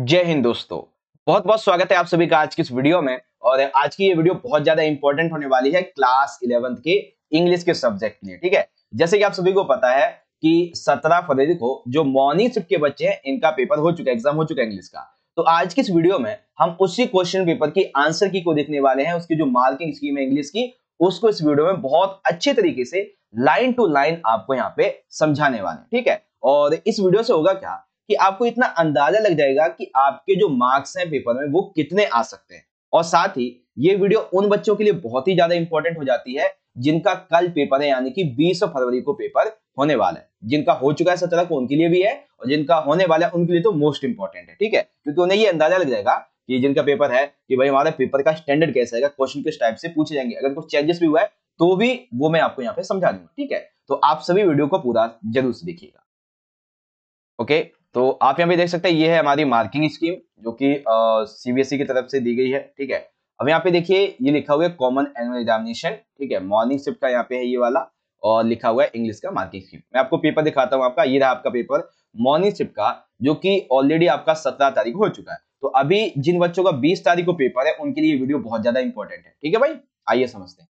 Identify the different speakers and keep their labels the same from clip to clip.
Speaker 1: जय हिंद दोस्तों बहुत बहुत स्वागत है आप सभी का आज की इस वीडियो में और आज की ये वीडियो बहुत ज्यादा इंपॉर्टेंट होने वाली है क्लास इलेवेंथ के इंग्लिश के सब्जेक्ट के लिए ठीक है जैसे कि आप सभी को पता है कि 17 फरवरी को जो मॉर्निंग शिफ्ट के बच्चे हैं इनका पेपर हो चुका है एग्जाम हो चुका है इंग्लिश का तो आज की इस वीडियो में हम उसी क्वेश्चन पेपर की आंसर की को देखने वाले हैं उसकी जो मार्किंग स्कीम है इंग्लिश की उसको इस वीडियो में बहुत अच्छे तरीके से लाइन टू लाइन आपको यहाँ पे समझाने वाले हैं ठीक है और इस वीडियो से होगा क्या कि आपको इतना अंदाजा लग जाएगा कि आपके जो मार्क्स हैं पेपर में वो कितने आ सकते हैं और साथ ही ये वीडियो उन बच्चों के लिए बहुत ही ज्यादा इंपॉर्टेंट हो जाती है जिनका कल पेपर है यानी कि 20 फरवरी को पेपर होने वाला है जिनका हो चुका है सत्रह को उनके लिए भी है और जिनका होने वाला है उनके लिए तो मोस्ट इंपॉर्टेंट है ठीक है क्योंकि उन्हें ये अंदाजा लग जाएगा कि जिनका पेपर है कि भाई हमारा पेपर का स्टैंडर्ड कैसा है क्वेश्चन किस टाइप से पूछे जाएंगे अगर कुछ चेंजेस भी हुआ है तो भी वो मैं आपको यहाँ पे समझा दूंगा ठीक है तो आप सभी वीडियो को पूरा जरूर से देखिएगा ओके तो आप यहाँ पे देख सकते हैं ये है हमारी मार्किंग स्कीम जो कि सीबीएसई e की तरफ से दी गई है ठीक है अब यहाँ पे देखिए ये लिखा हुआ है कॉमन एनुअल एग्जामिनेशन ठीक है मॉर्निंग शिफ्ट का यहाँ पे है ये वाला और लिखा हुआ है इंग्लिश का मार्किंग स्कीम मैं आपको पेपर दिखाता हूँ आपका ये रहा आपका पेपर मॉर्निंग शिफ्ट का जो कि ऑलरेडी आपका सत्रह तारीख हो चुका है तो अभी जिन बच्चों का बीस तारीख को पेपर है उनके लिए वीडियो बहुत ज्यादा इंपॉर्टेंट है ठीक है भाई आइए समझते हैं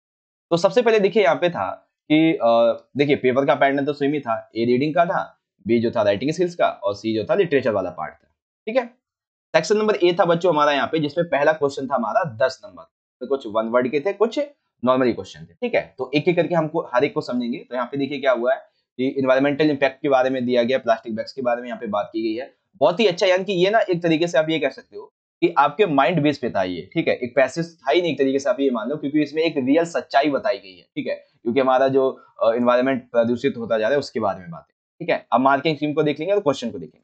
Speaker 1: तो सबसे पहले देखिए यहाँ पे था कि देखिए पेपर का पैटर्न तो सेम ही था ए रीडिंग का था बी जो था राइटिंग स्किल्स का और सी जो था लिटरेचर वाला पार्ट था ठीक है सेक्शन नंबर ए था बच्चों हमारा यहाँ पे जिसमें पहला क्वेश्चन था हमारा दस नंबर तो कुछ वन वर्ड के थे कुछ नॉर्मली क्वेश्चन थे ठीक है तो एक एक करके हमको हर एक को समझेंगे तो यहाँ पे देखिए क्या हुआ है कि इन्वायरमेंटल इम्पैक्ट के बारे में दिया गया प्लास्टिक बैग्स के बारे में यहाँ पे बात की गई है बहुत ही अच्छा यानी कि ये ना एक तरीके से आप ये कह सकते हो कि आपके माइंड बेस पे था ये ठीक है एक पैसेज था ही नहीं एक तरीके से आप ये मान लो क्योंकि इसमें एक रियल सच्चाई बताई गई है ठीक है क्योंकि हमारा जो इन्वायरमेंट प्रदूषित होता जा रहा है उसके बारे में है ठीक है अब मार्किंग स्कीम को देख लेंगे तो क्वेश्चन को देखेंगे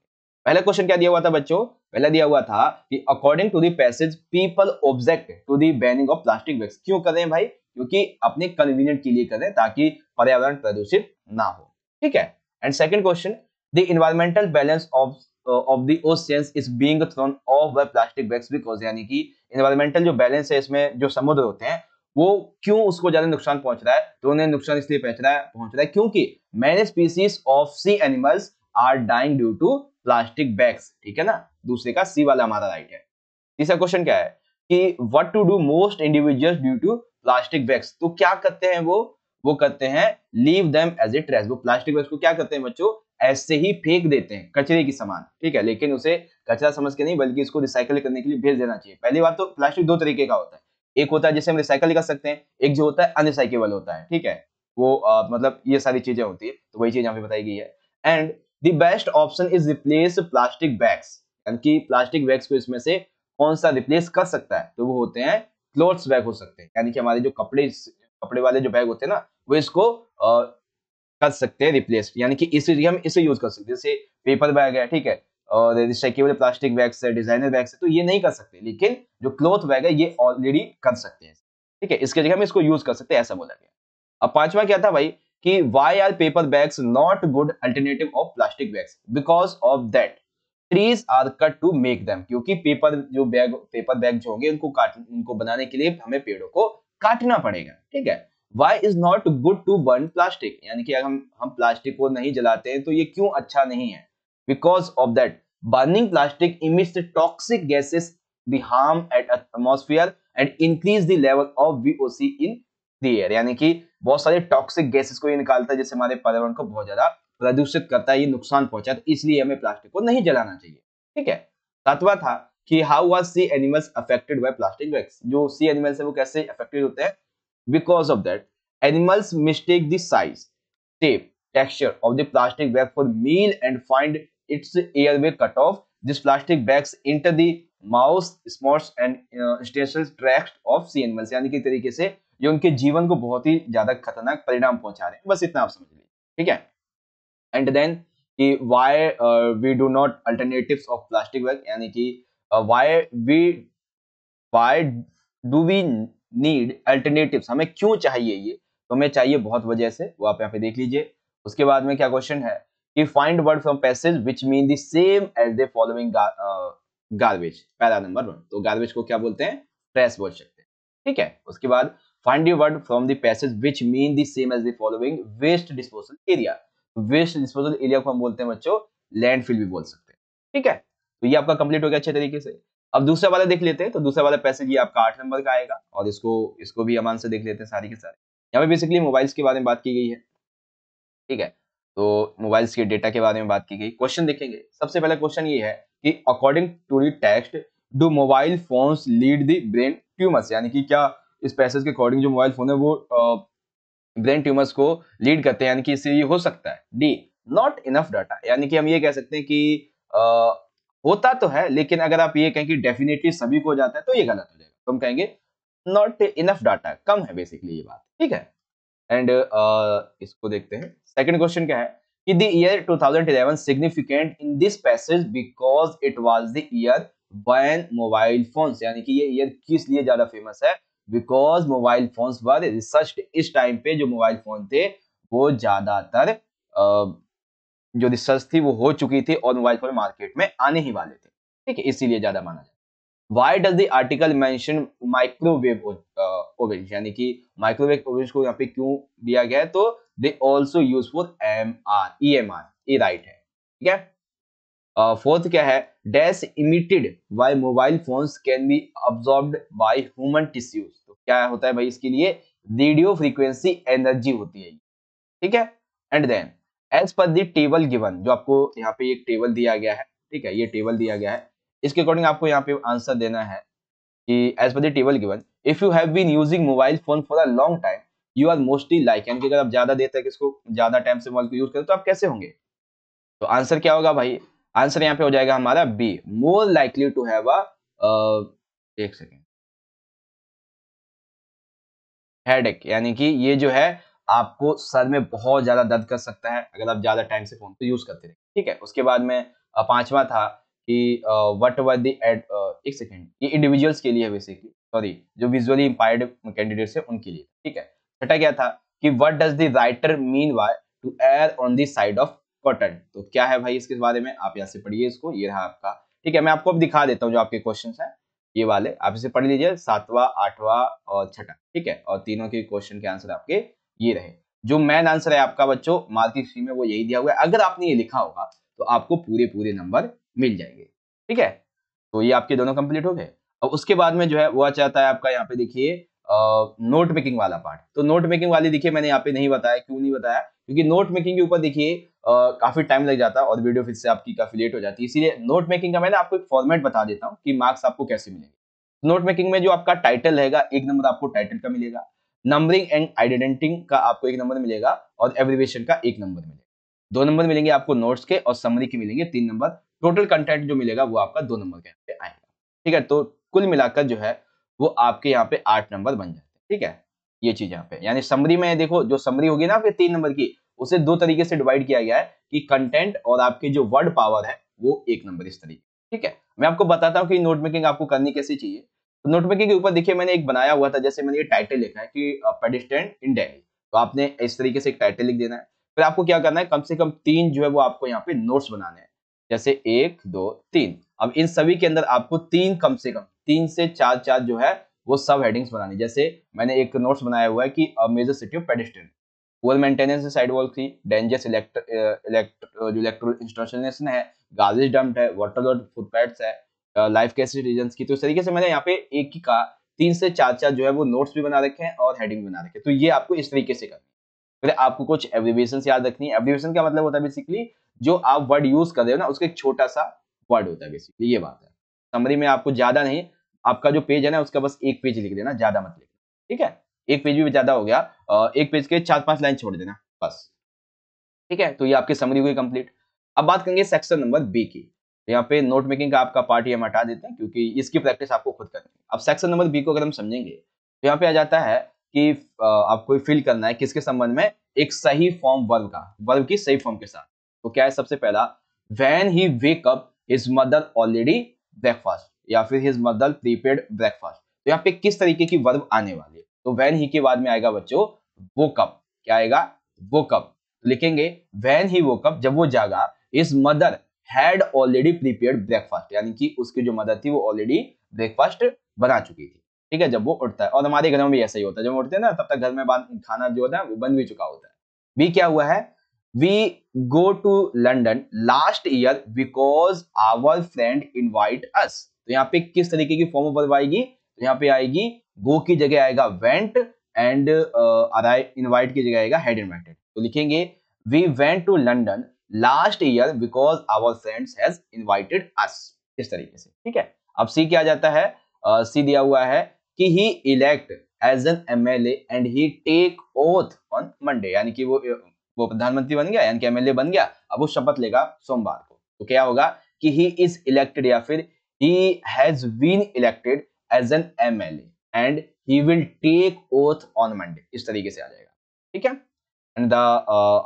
Speaker 1: पहला क्वेश्चन क्या दिया हुआ था बच्चों पहला दिया हुआ था कि according to the passage people object to the banning of plastic bags क्यों करें भाई क्योंकि अपने कन्वीनियंट के लिए करें ताकि पर्यावरण प्रदूषित ना हो ठीक है and second question the environmental balance of of the oceans is being thrown off by plastic bags because यानी कि इन्वायरमेंटल जो बैलेंस है इसमें जो समुद्र होते हैं वो क्यों उसको ज्यादा नुकसान पहुंच रहा है तो उन्हें नुकसान इसलिए पहुंच रहा है पहुंच रहा है क्योंकि many species of sea animals are dying due to plastic bags ठीक है ना दूसरे का सी वाला हमारा राइट है तीसरा क्वेश्चन क्या है कि what to do most individual due to plastic bags तो क्या करते हैं वो वो करते हैं leave them as a trash वो प्लास्टिक बैग्स को क्या करते हैं बच्चों ऐसे ही फेंक देते हैं कचरे की सामान ठीक है लेकिन उसे कचरा समझ के नहीं बल्कि इसको रिसाइकल करने के लिए भेज देना चाहिए पहली बात तो प्लास्टिक दो तरीके का होता है एक होता है जिसे हम रिसाइकल कर सकते हैं एक जो होता है अनरिसाइकेबल होता है ठीक है वो आ, मतलब ये सारी चीजें होती है तो वही चीज यहाँ पे बताई गई है and the best option is replace plastic bags यानी प्लास्टिक बैग्स को इसमें से कौन सा रिप्लेस कर सकता है तो वो होते हैं क्लोथ्स बैग हो सकते हैं यानी कि हमारे जो कपड़े कपड़े वाले जो बैग होते हैं ना वो इसको आ, कर सकते हैं रिप्लेस यानी कि इसे हम इसे यूज कर सकते हैं जैसे पेपर बैग है ठीक है और रिसाइकेबल प्लास्टिक बैग्स है डिजाइनर बैग्स है तो ये नहीं कर सकते लेकिन जो क्लोथ बैग है ये ऑलरेडी कर सकते हैं ठीक है इसके जगह हम इसको यूज कर सकते हैं ऐसा बोला गया अब पांचवा क्या था भाई कि why are paper bags not good alternative of plastic bags because of that trees are cut to make them क्योंकि पेपर जो बैग पेपर बैग जो होंगे उनको काट उनको बनाने के लिए हमें पेड़ों को काटना पड़ेगा ठीक है why is not good to burn plastic यानी कि अगर हम हम प्लास्टिक को नहीं जलाते हैं तो ये क्यों अच्छा नहीं है Because of that, burning plastic emits the toxic gases, the harm at atmosphere and increase the level of VOC in the air. यानी कि बहुत सारे टॉक्सिक गैसेस को ये निकालता है जिससे हमारे पर्यावरण को बहुत ज्यादा प्रदूषित करता है ये नुकसान पहुंचाता है तो इसलिए हमें प्लास्टिक को नहीं जलाना चाहिए ठीक है सातवां था कि how are sea animals affected by plastic bags जो सी एनिमल्स है वो कैसे अफेक्टेड होते हैं because of that animals mistake the size shape texture of the plastic bag for meal and find its airway cut off. This plastic bags enter the mouths stomachs and digestion tracts of sea animals यानी कि तरीके से ये उनके जीवन को बहुत ही ज्यादा खतरनाक परिणाम पहुंचा रहे हैं बस इतना आप समझ लीजिए ठीक है एंड देन कि why we do not alternatives of plastic bag यानी कि why we why do we need alternatives हमें क्यों चाहिए ये तो हमें चाहिए बहुत वजह से वो आप यहाँ पे देख लीजिए उसके बाद में क्या क्वेश्चन है कि find word from passage which mean the same as the following garbage पहला नंबर वन तो गार्बेज को क्या बोलते हैं ट्रैश बोल सकते हैं ठीक है उसके बाद find you word from the passage which mean the same as the following waste disposal area waste disposal area को हम बोलते हैं बच्चों लैंडफिल भी बोल सकते हैं ठीक है तो ये आपका कंप्लीट हो गया अच्छे तरीके से अब दूसरा वाला देख लेते हैं तो दूसरा वाला पैसेज ये आपका आठ नंबर का आएगा और इसको इसको भी हम आंसर देख लेते हैं सारी के सारे यहाँ पे बेसिकली मोबाइल्स के बारे में बात की गई है ठीक है तो मोबाइल्स के डेटा के बारे में बात की गई क्वेश्चन देखेंगे सबसे पहला क्वेश्चन ये है कि according to the text do mobile phones lead the brain tumours यानी कि क्या इस पैसेज के अकॉर्डिंग जो मोबाइल फोन है वो ब्रेन uh, ट्यूमर्स को लीड करते हैं यानी कि इससे ये हो सकता है डी नॉट इनफ डाटा यानी कि हम ये कह सकते हैं कि uh, होता तो है लेकिन अगर आप ये कहें कि डेफिनेटली सभी को जाता है तो ये गलत हो जाएगा तो हम कहेंगे नॉट इनफ डाटा कम है बेसिकली ये बात ठीक है एंड uh, इसको देखते हैं सेकंड क्वेश्चन क्या है कि the year 2011 significant in this passage because it was the year when mobile phones यानी कि ये ईयर किस लिए ज्यादा फेमस है because mobile phones were research इस टाइम पे जो मोबाइल फोन थे वो ज्यादातर जो रिसर्च थी वो हो चुकी थी और मोबाइल फोन मार्केट में आने ही वाले थे ठीक है इसीलिए ज्यादा माना जाता why does the article mention microwave oven यानी कि माइक्रोवेव ओवन को यहाँ पे क्यों दिया गया है तो they also use for M R E M R ये राइट है ठीक है फोर्थ uh, क्या है dash emitted by mobile phones can be absorb by human tissues तो क्या होता है भाई इसके लिए रेडियो फ्रीक्वेंसी एनर्जी होती है ठीक है and then as per the table given जो आपको यहाँ पे एक टेबल दिया गया है ठीक है ये टेबल दिया गया है इसके अकॉर्डिंग आपको यहाँ पे आंसर देना है कि as per table given if you have been using mobile phone for a long time you are mostly like यानी कि अगर आप ज्यादा देर तक इसको ज्यादा टाइम से मोबाइल को यूज करें तो आप कैसे होंगे तो आंसर क्या होगा भाई आंसर यहाँ पे हो जाएगा हमारा be more likely to have एक सेकेंड हेडेक यानी कि ये जो है आपको सर में बहुत ज्यादा दर्द कर सकता है अगर आप ज्यादा टाइम से फोन को यूज करते रहे ठीक है उसके बाद में पांचवा था कि वट वर दी एट एक सेकेंड ये इंडिविजुअल्स के लिए बेसिकली सॉरी जो विजुअली इंपायर्ड कैंडिडेट्स है उनके लिए ठीक है छठा क्या था कि what does the writer mean why to err on the side of caution तो क्या है भाई इसके बारे में आप यहाँ से पढ़िए इसको ये रहा आपका ठीक है मैं आपको अब दिखा देता हूँ जो आपके क्वेश्चन है ये वाले आप इसे पढ़ लीजिए सातवा आठवा और छठा ठीक है और तीनों के क्वेश्चन के आंसर आपके ये रहे जो मेन आंसर है आपका बच्चों मार्किंग में वो यही दिया हुआ है अगर आपने ये लिखा होगा तो आपको पूरे पूरे नंबर मिल जाएंगे ठीक है तो ये आपके दोनों कंप्लीट हो गए अब उसके बाद में जो है वो चाहता है आपका यहाँ पे देखिए नोट मेकिंग वाला पार्ट तो नोट मेकिंग वाली देखिए मैंने यहाँ पे नहीं बताया क्यों नहीं बताया क्योंकि नोट मेकिंग के ऊपर देखिए काफी टाइम लग जाता है और वीडियो फिर से आपकी काफी लेट हो जाती है इसीलिए नोट मेकिंग का मैंने आपको एक फॉर्मेट बता देता हूँ कि मार्क्स आपको कैसे मिलेंगे नोट मेकिंग में जो आपका टाइटल रहेगा एक नंबर आपको टाइटल का मिलेगा नंबरिंग एंड आइडेंटिंग का आपको एक नंबर मिलेगा और एवरीवेशन का एक नंबर मिलेगा दो नंबर मिलेंगे आपको नोट्स के और समरी के मिलेंगे तीन नंबर टोटल कंटेंट जो मिलेगा वो आपका दो नंबर के यहाँ पे आएगा ठीक है तो कुल मिलाकर जो है वो आपके यहाँ पे आठ नंबर बन जाते हैं ठीक है ये चीज यहाँ पे यानी समरी में देखो जो समरी होगी ना फिर तीन नंबर की उसे दो तरीके से डिवाइड किया गया है कि कंटेंट और आपके जो वर्ड पावर है वो एक नंबर इस तरीके ठीक है मैं आपको बताता हूँ कि नोट मेकिंग आपको करनी कैसी चाहिए तो नोट मेकिंग के ऊपर देखिए मैंने एक बनाया हुआ था जैसे मैंने ये टाइटल लिखा है कि पेडिस्टेंट इन डेली तो आपने इस तरीके से एक टाइटल लिख देना है फिर आपको क्या करना है कम से कम तीन जो है वो आपको यहाँ पे नोट्स बनाने हैं जैसे एक दो तीन अब इन सभी के अंदर आपको तीन कम से कम तीन से चार चार जो है वो सब हेडिंग्स बनानी जैसे मैंने एक नोट्स बनाया हुआ है कि major city of pedestrian poor maintenance side wall थी डेंजरस इलेक्ट्रो इंस्टॉलेशन है गार्बेज eh, eh, डंप है वाटर लॉट फुटपैड्स है लाइफ कैसे रीजन की तो इस तरीके से मैंने यहाँ पे एक ही कहा तीन से चार चार जो है वो नोट्स भी बना रखे हैं और हेडिंग बना रखे हैं तो ये आपको इस तरीके से करनी फिर आपको कुछ एब्रीवेशन याद रखनी है एब्रीवेशन का मतलब होता है बेसिकली जो आप वर्ड यूज कर रहे हो ना उसका एक छोटा सा वर्ड होता है बेसिकली ये बात है समरी में आपको ज्यादा नहीं आपका जो पेज है ना उसका बस एक पेज लिख देना ज्यादा मत लिखना ठीक है एक पेज भी ज्यादा हो गया एक पेज के चार पांच लाइन छोड़ देना बस ठीक है तो ये आपकी समरी हुई कंप्लीट अब बात करेंगे सेक्शन नंबर बी की तो यहाँ पे नोट मेकिंग का आपका पार्ट ही हम हटा देते हैं क्योंकि इसकी प्रैक्टिस आपको खुद करनी है अब सेक्शन नंबर बी को अगर हम समझेंगे तो यहाँ पे आ जाता है कि आपको फिल करना है किसके संबंध में एक सही फॉर्म वर्ब का वर्ब की सही फॉर्म के साथ तो क्या है सबसे पहला when he wake up his mother already breakfast या फिर हिज मदर प्रीपेड ब्रेकफास्ट तो यहाँ पे किस तरीके की वर्ब आने वाली है तो वैन ही के बाद में आएगा बच्चों वो कप क्या आएगा वो तो कप लिखेंगे वैन ही वो कप जब वो जागा his mother had already prepare breakfast यानी कि उसकी जो मदर थी वो ऑलरेडी ब्रेकफास्ट बना चुकी थी ठीक है जब वो उठता है और हमारे घरों में ऐसा ही होता है जब उठते हैं ना तब तक घर में खाना जो होता है वो बन भी चुका होता है भी क्या हुआ है we go to london last year because our friend invite us तो यहाँ पे किस तरीके की फॉर्म ऑफ आएगी तो यहाँ पे आएगी गो की जगह आएगा वेंट एंड इनवाइट की जगह आएगा हैड इनवाइटेड तो लिखेंगे we went to London last year because our friends has invited us इस तरीके से ठीक है अब सी क्या जाता है सी uh, दिया हुआ है कि he elect as an M L and he take oath on Monday यानी कि वो वो प्रधानमंत्री बन गया यानी कि एमएलए बन गया अब वो शपथ लेगा सोमवार को तो क्या होगा कि ही इज इलेक्टेड या फिर he has been elected as an MLA and he will take oath on Monday इस तरीके से आ जाएगा ठीक है एंड द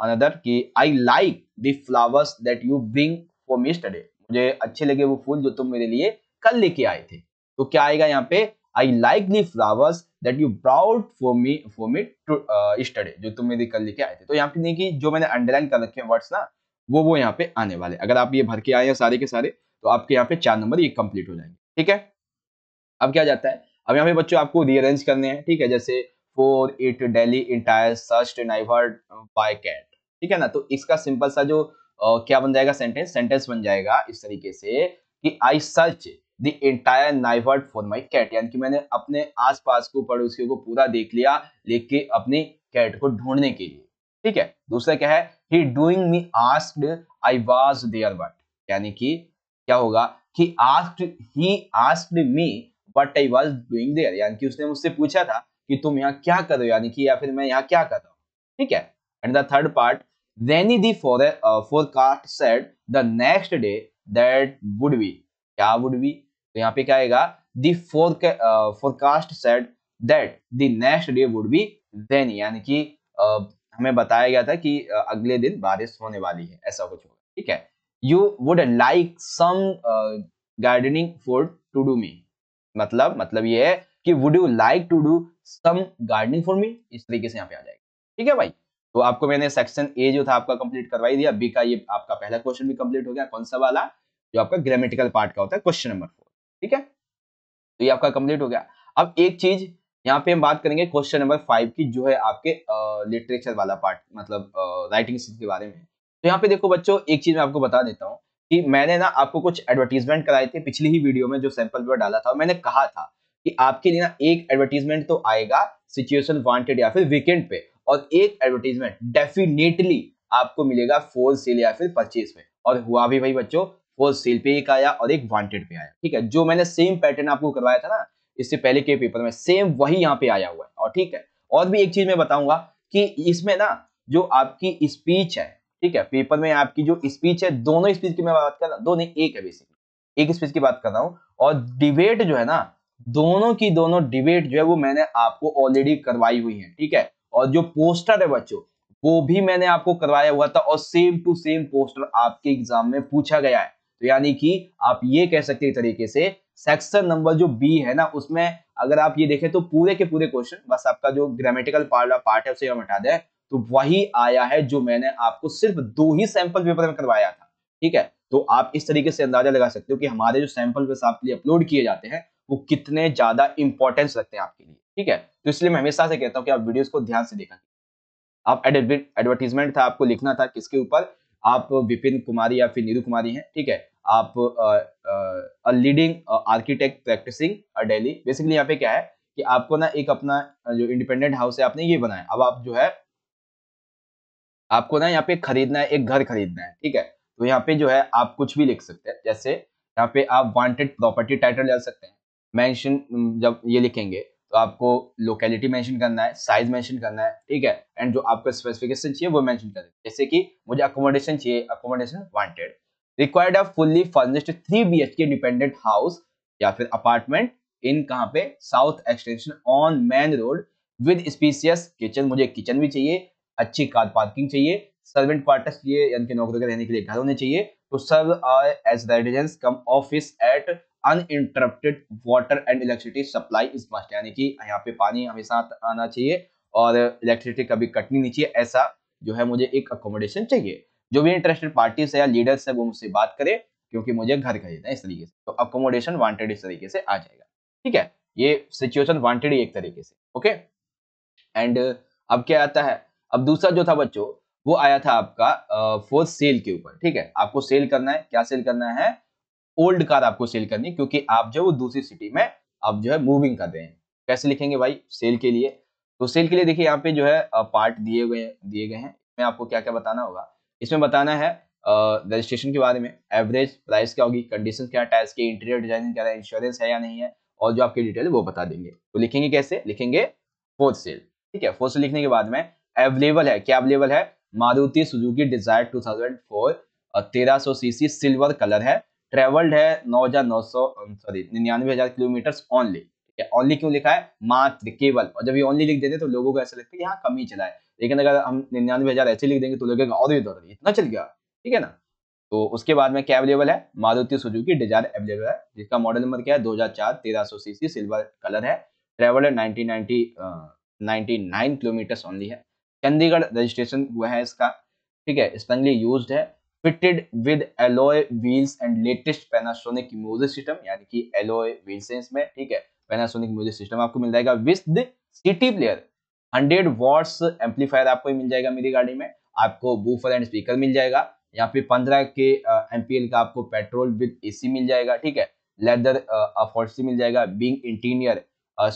Speaker 1: अनदर की I like the flowers that you bring for me स्टडे मुझे अच्छे लगे वो फूल जो तुम मेरे लिए कल लेके आए थे तो क्या आएगा यहाँ पे I like the flowers that you brought for me for me to me uh, स्टडे जो तुम मेरे कल लेके आए थे तो यहाँ पे नहीं कि जो मैंने underline कर रखे हैं words ना वो वो यहाँ पे आने वाले अगर आप ये भर के आए हैं सारे के सारे तो आपके यहाँ पे चार नंबर ये कंप्लीट हो जाएंगे ठीक है अब क्या जाता है अब यहाँ पे बच्चों आपको रीअरेंज करने हैं ठीक है जैसे for it daily entire search neighbourhood by cat ठीक है ना तो इसका सिंपल सा जो आ, uh, क्या बन जाएगा सेंटेंस सेंटेंस बन जाएगा इस तरीके से कि I search the entire neighbourhood for my cat यानी कि मैंने अपने आसपास को पड़ोसियों को पूरा देख लिया लेके अपनी कैट को ढूंढने के लिए ठीक है दूसरा क्या है he doing me asked I was there but यानी कि क्या होगा कि asked he asked me but I was doing there यानी कि उसने मुझसे पूछा था कि तुम यहाँ क्या कर रहे हो यानी कि या फिर मैं यहाँ क्या कर रहा हूँ ठीक है and the third part rainy the for forecast said the next day that would be क्या वुड बी तो यहाँ पे क्या आएगा the forecast set that next day would be then यानी कि हमें बताया गया था कि अगले दिन बारिश होने वाली है ऐसा कुछ होगा ठीक है you would like some gardening food to do me मतलब मतलब ये है कि would you like to do some gardening for me इस तरीके से यहाँ पे आ जाएगा ठीक है भाई तो आपको मैंने सेक्शन ए जो था आपका कंप्लीट करवाई दिया बी का ये आपका पहला क्वेश्चन भी कंप्लीट हो गया कौन सा वाला जो आपका ग्रामेटिकल पार्ट का होता है क्वेश्चन नंबर फोर ठीक है तो ये आपका कंप्लीट हो गया अब एक चीज यहाँ पे हम बात करेंगे क्वेश्चन नंबर फाइव की जो है आपके लिटरेचर वाला पार्ट मतलब राइटिंग के बारे में तो यहाँ पे देखो बच्चों एक चीज मैं आपको बता देता हूँ कि मैंने ना आपको कुछ एडवर्टीजमेंट कराए थे पिछली ही वीडियो में जो सैंपल पर डाला था मैंने कहा था कि आपके लिए ना एक एडवर्टीजमेंट तो आएगा सिचुएशन वांटेड या फिर वीकेंड पे और एक एडवर्टीजमेंट डेफिनेटली आपको मिलेगा फोर सेल या फिर परचेज में और हुआ भी भाई बच्चों वो सेल पे एक आया और एक वांटेड पे आया ठीक है जो मैंने सेम पैटर्न आपको करवाया था ना इससे पहले के पेपर में सेम वही यहाँ पे आया हुआ है और ठीक है और भी एक चीज मैं बताऊंगा कि इसमें ना जो आपकी स्पीच है ठीक है पेपर में आपकी जो स्पीच है दोनों स्पीच की मैं बात कर रहा हूँ दोनों एक है बेसिकली एक स्पीच की बात कर रहा हूँ और डिबेट जो है ना दोनों की दोनों डिबेट जो है वो मैंने आपको ऑलरेडी करवाई हुई है ठीक है और जो पोस्टर है बच्चों वो भी मैंने आपको करवाया हुआ था और सेम टू सेम पोस्टर आपके एग्जाम में पूछा गया है तो यानी कि आप ये कह सकते हैं तरीके से सेक्शन नंबर जो बी है ना उसमें अगर आप ये देखें तो पूरे के पूरे क्वेश्चन बस आपका जो ग्रामेटिकल पार्ट पार्ट है उसे हम हटा दें तो वही आया है जो मैंने आपको सिर्फ दो ही सैंपल पेपर में करवाया था ठीक है तो आप इस तरीके से अंदाजा लगा सकते हो कि हमारे जो सैंपल पेपर आपके लिए अपलोड किए जाते हैं वो कितने ज्यादा इंपॉर्टेंस रखते हैं आपके लिए ठीक है तो इसलिए मैं हमेशा से कहता हूँ कि आप वीडियोस को ध्यान से देखा आप एडवर्टीजमेंट था आपको लिखना था किसके ऊपर आप विपिन कुमारी या फिर नीरू कुमारी हैं ठीक है आप leading architect practising daily basically यहाँ पे क्या है कि आपको ना एक अपना जो इंडिपेंडेंट हाउस है आपने ये बनाया अब आप जो है आपको ना यहाँ पे खरीदना है एक घर खरीदना है ठीक है तो यहाँ पे जो है आप कुछ भी लिख सकते हैं जैसे यहाँ पे आप वांटेड प्रॉपर्टी टाइटल डाल सकते हैं मेंशन जब ये लिखेंगे तो आपको लोकेलिटी मेंशन करना है साइज मेंशन करना है ठीक है एंड जो आपको स्पेसिफिकेशन चाहिए वो मेंशन करें जैसे कि मुझे अकोमोडेशन चाहिए accommodation wanted required a fully furnished three B H K dependent house या फिर अपार्टमेंट इन कहाँ पे South Extension on main road with spacious kitchen मुझे किचन भी चाहिए अच्छी कार पार्किंग चाहिए सर्वेंट क्वार्टर्स चाहिए यानी कि नौकरी के रहने के लिए घर होने चाहिए to serve as residence cum office at uninterrupted water and electricity supply is must यानी कि यहाँ पे पानी हमेशा आना चाहिए और इलेक्ट्रिसिटी कभी कटनी नहीं चाहिए ऐसा जो है मुझे एक अकोमोडेशन चाहिए जो भी इंटरेस्टेड पार्टी है या लीडर्स है वो मुझसे बात करे क्योंकि मुझे घर खरीदना है इस तरीके से तो अकोमोडेशन वांटेड इस तरीके से आ जाएगा ठीक है ये सिचुएशन वांटेड एक तरीके से ओके एंड अब क्या आता है अब दूसरा जो था बच्चों वो आया था आपका फोर्थ सेल के ऊपर ठीक है आपको सेल करना है क्या सेल करना है ओल्ड कार आपको सेल करनी है क्योंकि आप जो है वो दूसरी सिटी में आप जो है मूविंग कर रहे हैं कैसे लिखेंगे भाई सेल के लिए तो सेल के लिए देखिए यहाँ पे जो है पार्ट दिए गए दिए गए हैं मैं आपको क्या क्या बताना होगा इसमें बताना है रजिस्ट्रेशन के बारे में एवरेज प्राइस क्या होगी कंडीशन क्या टायर्स की इंटीरियर डिजाइनिंग क्या है इंश्योरेंस है या नहीं है और जो आपके डिटेल है वो बता देंगे तो लिखेंगे कैसे लिखेंगे फोर्थ सेल ठीक है फोर्थ सेल लिखने के बाद में अवेलेबल है क्या अवेलेबल है मारुति सुजुकी डिजायर 2004 तेरह सौ सीसी सिल्वर कलर है ट्रेवल्ड है नौ हजार नौ सौ सॉरी निन्यानवे हजार किलोमीटर ओनली ओनली क्यों लिखा है मात्र केवल और जब ये ओनली लिख देते हैं तो लोगों को ऐसा लगता है यहाँ कम ही चला है लेकिन अगर हम निन्यानवे हज़ार ऐसे लिख देंगे तो लगेगा और भी इधर इतना चल गया ठीक है ना तो उसके बाद में क्या अवेलेबल है मारुति सुजुकी डिजायर अवेलेबल है जिसका मॉडल नंबर क्या है दो हजार चार तेरह सौ सीसी सिल्वर कलर है travel nineteen ninety nine kilometres only है चंडीगढ़ रजिस्ट्रेशन हुआ है इसका ठीक है स्पेशली यूज है fitted with alloy wheels and latest Panasonic music system यानी कि एलोय व्हील्स है इसमें ठीक है पैनासोनिक म्यूजिक सिस्टम आपको मिल जाएगा with CD player hundred watts amplifier आपको मिल जाएगा मेरी गाड़ी में आपको बूफर एंड स्पीकर मिल जाएगा यहाँ पे पंद्रह के एमपीएल का आपको पेट्रोल विद एसी मिल जाएगा ठीक है लेदर अफोर्सी मिल जाएगा बिंग interior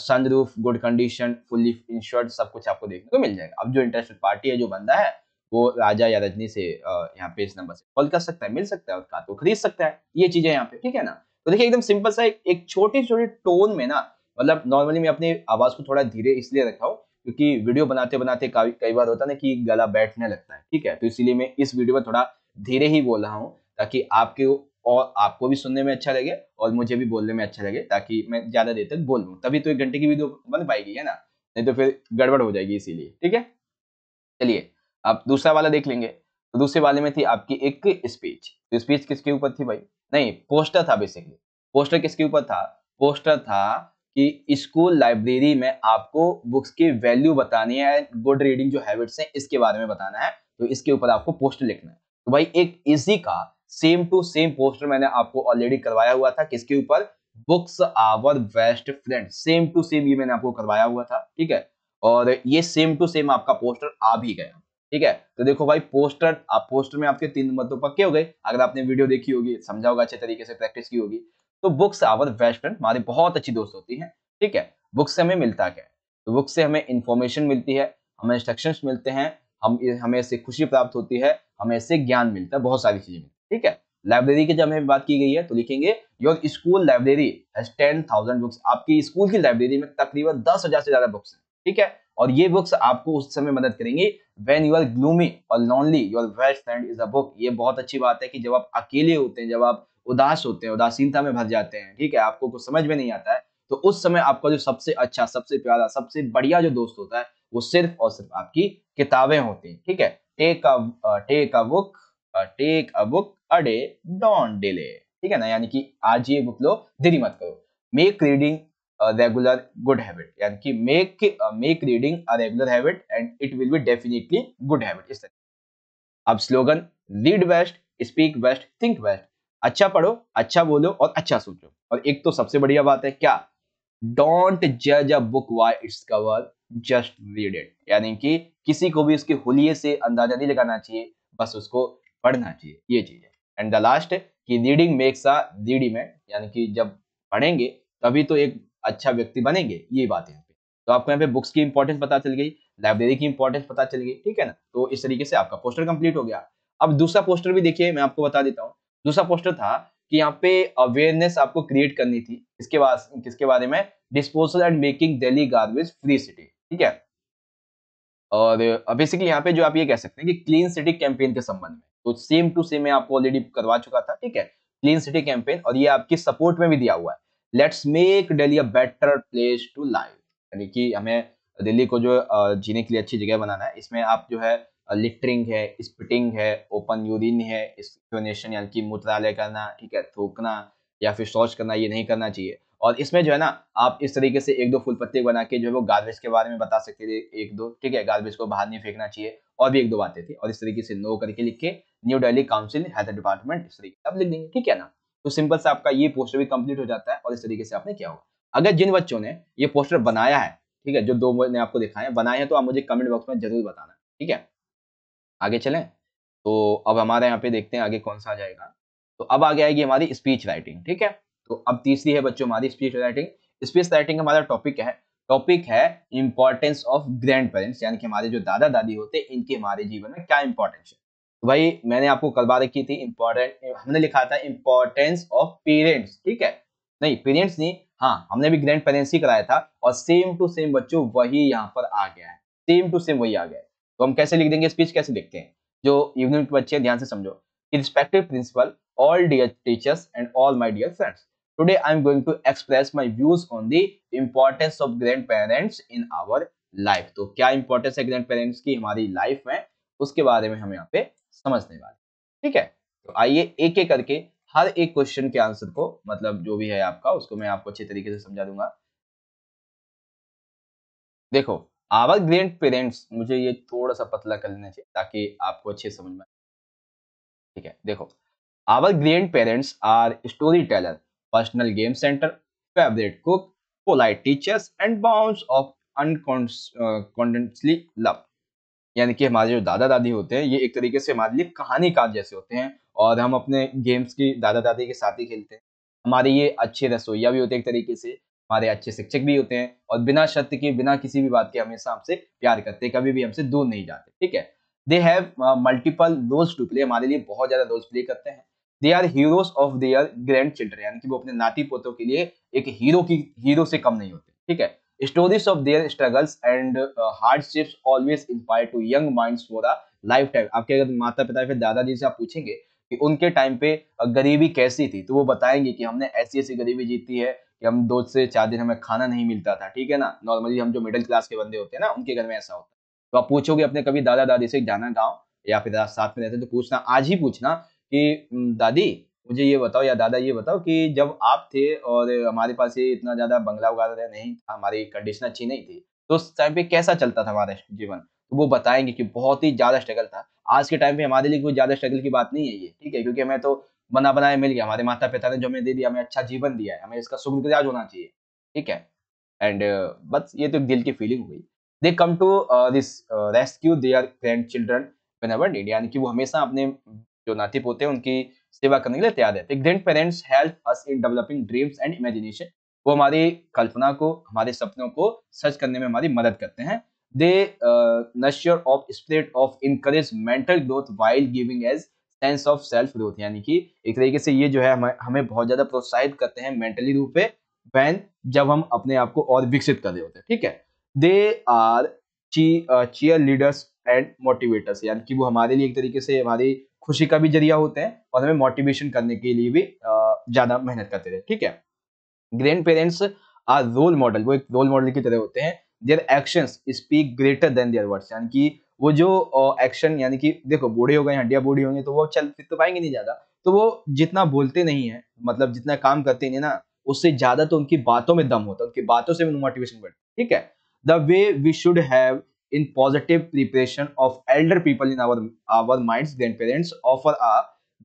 Speaker 1: sunroof good condition fully insured सब कुछ आपको देखने को मिल जाएगा अब जो इंटरेस्टेड पार्टी है जो बंदा है वो राजा या रजनी से यहाँ पे इस नंबर से कॉल कर सकता है मिल सकता है और कार को खरीद सकता है ये चीजें यहाँ पे ठीक है ना तो देखिए एकदम सिंपल सा एक छोटे छोटे टोन में ना मतलब नॉर्मली मैं अपनी आवाज को थोड़ा धीरे इसलिए रखा हूँ क्योंकि वीडियो बनाते बनाते कई बार होता है ना कि गला बैठने लगता है ठीक है तो इसीलिए मैं इस वीडियो में थोड़ा धीरे ही बोल रहा हूँ ताकि आपके और आपको भी सुनने में अच्छा लगे और मुझे भी बोलने में अच्छा लगे ताकि मैं ज्यादा देर तक बोल लूँ तभी तो एक घंटे की वीडियो बन पाएगी है ना नहीं तो फिर गड़बड़ हो जाएगी इसीलिए ठीक है चलिए आप दूसरा वाला देख लेंगे तो दूसरे वाले में थी आपकी एक स्पीच तो स्पीच किसके ऊपर थी भाई नहीं पोस्टर था बेसिकली पोस्टर किसके ऊपर था पोस्टर था कि स्कूल लाइब्रेरी में आपको बुक्स की वैल्यू बतानी है गुड रीडिंग जो हैबिट्स हैं इसके बारे में बताना है तो इसके ऊपर आपको पोस्टर लिखना है तो भाई एक इसी का सेम टू सेम पोस्टर मैंने आपको ऑलरेडी करवाया हुआ था किसके ऊपर books our best friend same to same ये मैंने आपको करवाया हुआ था ठीक है और ये सेम टू सेम आपका पोस्टर आ भी गया ठीक है तो देखो भाई पोस्टर आप पोस्टर में आपके तीन मुद्दों पक्के हो गए अगर आपने वीडियो देखी होगी समझा होगा अच्छे तरीके से प्रैक्टिस की होगी तो बुक्स आवर बेस्ट फ्रेंड हमारी बहुत अच्छी दोस्त होती है ठीक है बुक्स से हमें मिलता क्या है तो बुक से हमें इंफॉर्मेशन मिलती है हमें इंस्ट्रक्शन मिलते हैं हम हमें इससे खुशी प्राप्त होती है हमें इससे ज्ञान मिलता है बहुत सारी चीजें मिलती है ठीक है लाइब्रेरी की जब हमें बात की गई है तो लिखेंगे your school library ten thousand books आपकी स्कूल की लाइब्रेरी में तकरीबन दस हजार से ज्यादा बुक्स हैं ठीक है और ये बुक्स आपको उस समय मदद करेंगी वेन यू आर ग्लूमी और lonely your best friend is a book ये बहुत अच्छी बात है कि जब आप अकेले होते हैं जब आप उदास होते हैं उदासीनता में भर जाते हैं ठीक है आपको कुछ समझ में नहीं आता है तो उस समय आपका जो सबसे अच्छा सबसे प्यारा सबसे बढ़िया जो दोस्त होता है वो सिर्फ और सिर्फ आपकी किताबें होती हैं ठीक है take a take a book take a book a day don't delay ठीक है ना यानी कि आज ये बुक लो देरी मत करो make reading regular good habit यानी कि make make reading a regular habit and it will be definitely good habit इस तरह अब slogan read best speak best think best अच्छा पढ़ो अच्छा बोलो और अच्छा सोचो और एक तो सबसे बढ़िया बात है क्या डोंट जज a book by its cover just read it यानी कि किसी को भी उसके होलिये से अंदाजा नहीं लगाना चाहिए बस उसको पढ़ना चाहिए ये चीज है एंड द लास्ट कि reading makes a ready man यानी कि जब पढ़ेंगे तभी तो एक अच्छा व्यक्ति बनेंगे ये बात है तो आपको यहाँ पे बुक्स की इंपॉर्टेंस पता चल गई लाइब्रेरी की इंपॉर्टेंस पता चल गई ठीक है ना तो इस तरीके से आपका पोस्टर कंप्लीट हो गया अब दूसरा पोस्टर भी देखिए मैं आपको बता देता हूँ दूसरा पोस्टर था कि यहाँ पे अवेयरनेस आपको क्रिएट करनी थी इसके बाद किसके बारे में disposal and making Delhi garbage free city ठीक है और बेसिकली uh, यहाँ पे जो आप ये कह सकते हैं कि क्लीन सिटी कैंपेन के संबंध में तो सेम टू सेम आपको ऑलरेडी करवा चुका था ठीक है क्लीन सिटी कैंपेन और ये आपकी सपोर्ट में भी दिया हुआ है let's make Delhi a better place to live यानी कि हमें दिल्ली को जो uh, जीने के लिए अच्छी जगह बनाना है इसमें आप जो है लिटरिंग है स्पिटिंग है ओपन यूरिन है स्क्योनेशन यानी कि मूत्रालय करना ठीक है थूकना या फिर शौच करना ये नहीं करना चाहिए और इसमें जो है ना आप इस तरीके से एक दो फूल पत्ते बना के जो है वो गार्बेज के बारे में बता सकते थे एक दो ठीक है गार्बेज को बाहर नहीं फेंकना चाहिए और भी एक दो बातें थी और इस तरीके से नो करके लिख के New Delhi council health department इस तरीके अब लिख देंगे ठीक है ना तो सिंपल से आपका ये पोस्टर भी कंप्लीट हो जाता है और इस तरीके से आपने क्या होगा अगर जिन बच्चों ने ये पोस्टर बनाया है ठीक है जो दो ने आपको दिखाया है बनाए हैं तो आप मुझे कमेंट बॉक्स में जरूर बताना ठीक है आगे चलें तो अब हमारे यहाँ पे देखते हैं आगे कौन सा आ जाएगा तो अब आगे आएगी हमारी स्पीच राइटिंग ठीक है तो अब तीसरी है बच्चों हमारी स्पीच राइटिंग स्पीच राइटिंग हमारा टॉपिक है टॉपिक है इंपॉर्टेंस ऑफ ग्रैंड पेरेंट्स यानी कि हमारे जो दादा दादी होते हैं इनकी हमारे जीवन में क्या इंपॉर्टेंस है तो भाई मैंने आपको कल बात की थी इम्पोर्टेंट हमने लिखा था इम्पोर्टेंस ऑफ पेरेंट्स ठीक है नहीं पेरेंट्स नहीं हाँ हमने भी ग्रैंड पेरेंट्स ही कराया था और सेम टू सेम बच्चों वही यहाँ पर आ गया है सेम टू सेम वही आ गया है तो हम कैसे लिख देंगे स्पीच कैसे लिखते हैं जो यूनिट बच्चे ध्यान से समझो respective principal all dear teachers and all my dear friends today I am going to express my views on on importance of grandparents in our life तो क्या इंपॉर्टेंस है ग्रैंड पेरेंट्स की हमारी life में उसके बारे में हम यहाँ पे समझने वाले ठीक है तो आइए एक एक करके हर एक क्वेश्चन के आंसर को मतलब जो भी है आपका उसको मैं आपको अच्छे तरीके से समझा दूंगा देखो आवर ग्रैंड पेरेंट्स मुझे ये थोड़ा सा पतला कर लेना चाहिए ताकि आपको अच्छे समझ में ठीक है देखो our grandparents are storyteller personal game centre favourite cook polite teachers and bounce of unconditionally love यानी कि हमारे जो दादा दादी होते हैं ये एक तरीके से हमारे लिए कहानीकार जैसे होते हैं और हम अपने गेम्स की दादा दादी के साथ ही खेलते हैं हमारे ये अच्छे रसोईया भी होते हैं एक तरीके से हमारे अच्छे शिक्षक भी होते हैं और बिना शर्त के बिना किसी भी बात के हमेशा हमसे प्यार करते हैं कभी भी हमसे दूर नहीं जाते ठीक है they have multiple roles to play हमारे लिए बहुत ज्यादा रोल्स प्ले करते हैं they are heroes of their grandchildren यानी कि वो अपने नाती पोतों के लिए एक हीरो की हीरो से कम नहीं होते ठीक है stories of their struggles and hardships always inspire to young minds for a lifetime आपके अगर माता पिता फिर दादाजी से आप पूछेंगे कि उनके टाइम पे uh, गरीबी कैसी थी तो वो बताएंगे कि हमने ऐसी ऐसी गरीबी जीती है कि हम दो से चार दिन हमें खाना नहीं मिलता था ठीक है ना नॉर्मली हम जो मिडिल क्लास के बंदे होते हैं ना उनके घर में ऐसा होता है तो आप पूछोगे अपने कभी दादा दादी से जाना गाँव या फिर साथ में रहते तो पूछना आज ही पूछना कि दादी मुझे ये बताओ या दादा ये बताओ कि जब आप थे और हमारे पास ये इतना ज्यादा बंगला वगैरह नहीं था हमारी कंडीशन अच्छी नहीं थी तो उस टाइम पे कैसा चलता था हमारा जीवन तो वो बताएंगे कि बहुत ही ज्यादा स्ट्रगल था आज के टाइम पे हमारे लिए कोई ज्यादा स्ट्रगल की बात नहीं है ये ठीक है क्योंकि हमें तो बना बनाया मिल गया हमारे माता पिता ने जो हमें दे दिया हमें अच्छा जीवन दिया है हमें इसका शुक्रगुजार होना चाहिए ठीक है एंड uh, बस ये तो दिल की फीलिंग हुई they come to this rescue their grandchildren whenever need यानी कि वो हमेशा अपने जो नाती पोते हैं उनकी सेवा करने के लिए तैयार रहते grandparents help us in developing dreams and imagination वो हमारी कल्पना को हमारे सपनों को सच करने में हमारी मदद करते हैं they nurture of spirit of encourage mental growth wild giving as sense of self growth यानी कि एक तरीके से ये जो है हमें हमें बहुत ज्यादा प्रोत्साहित करते हैं मेंटली रूप पे वैन जब हम अपने आप को और विकसित कर रहे होते हैं ठीक है दे आर ची चीयर लीडर्स एंड मोटिवेटर्स यानी कि वो हमारे लिए एक तरीके से हमारी खुशी का भी जरिया होते हैं और हमें मोटिवेशन करने के लिए भी uh, ज्यादा मेहनत करते रहे ठीक है grandparents are role model वो एक रोल मॉडल की तरह होते हैं their actions speak greater than their words यानी कि वो जो एक्शन यानी कि देखो बूढ़े हो गए हड्डिया बूढ़ी गई तो वो चल फिर तो पाएंगे नहीं ज़्यादा तो वो जितना बोलते नहीं है मतलब जितना काम करते नहीं ना उससे ज़्यादा तो उनकी बातों में दम होता है उनकी बातों से मोटिवेशन बढ़ती ठीक है the way we should have positive preparation of elder people in our our our grandparents offer a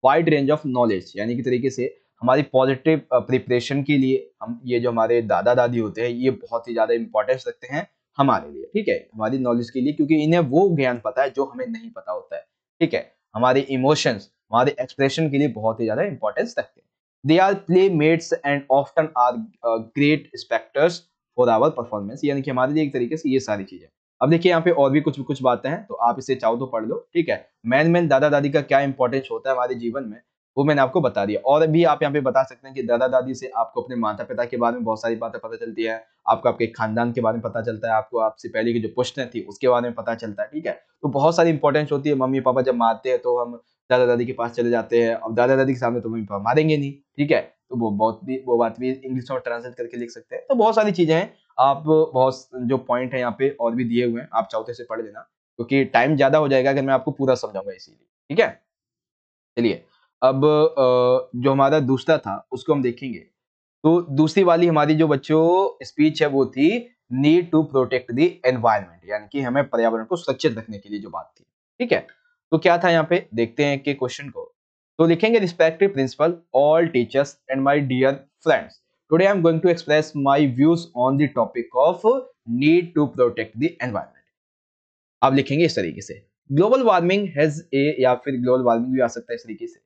Speaker 1: wide range of knowledge यानी कि तरीके से हमारी पॉजिटिव प्रिपरेशन के लिए हम ये जो हमारे दादा दादी होते हैं ये बहुत ही ज़्यादा इंपॉर्टेंस रखते हैं हमारे लिए ठीक है हमारी नॉलेज के लिए क्योंकि इन्हें वो ज्ञान पता है जो हमें नहीं पता होता है ठीक है हमारे इमोशंस हमारे एक्सप्रेशन के लिए बहुत ही ज्यादा इंपॉर्टेंस रखते हैं they are playmates and often are great spectators for our performance यानी कि हमारे लिए एक तरीके से ये सारी चीजें अब देखिए यहाँ पे और भी कुछ कुछ बातें हैं तो आप इसे चाहो तो पढ़ लो ठीक है मैन मैन दादा दादी का क्या इंपॉर्टेंस होता है हमारे जीवन में वो मैंने आपको बता दिया और भी आप यहाँ पे बता सकते हैं कि दादा दादी से आपको अपने माता पिता के बारे में बहुत सारी बातें पता चलती है आपको आपके खानदान के बारे में पता चलता है आपको आपसे पहले की जो पुष्टें थी उसके बारे में पता चलता है ठीक है तो बहुत सारी इंपॉर्टेंस होती है मम्मी पापा जब मारते हैं तो हम दादा दादी के पास चले जाते हैं अब दादा दादी के सामने तो मम्मी पापा मारेंगे नहीं ठीक है तो वो बहुत भी वो बात भी इंग्लिश में ट्रांसलेट करके लिख सकते हैं तो बहुत सारी चीज़ें हैं आप बहुत जो पॉइंट है यहाँ पे और भी दिए हुए हैं आप चाहते से पढ़ लेना क्योंकि टाइम ज़्यादा हो जाएगा अगर मैं आपको पूरा समझाऊंगा इसीलिए ठीक है चलिए अब जो हमारा दूसरा था उसको हम देखेंगे तो दूसरी वाली हमारी जो बच्चों स्पीच है वो थी need to protect the environment यानी कि हमें पर्यावरण को सुरक्षित रखने के लिए जो बात थी ठीक है तो क्या था यहाँ पे देखते हैं कि क्वेश्चन को तो लिखेंगे respective principal all teachers and my dear friends today I am going to express my views on the topic of need to protect the environment आप लिखेंगे इस तरीके से ग्लोबल वार्मिंग हैज ए या फिर ग्लोबल वार्मिंग भी आ सकता है इस तरीके से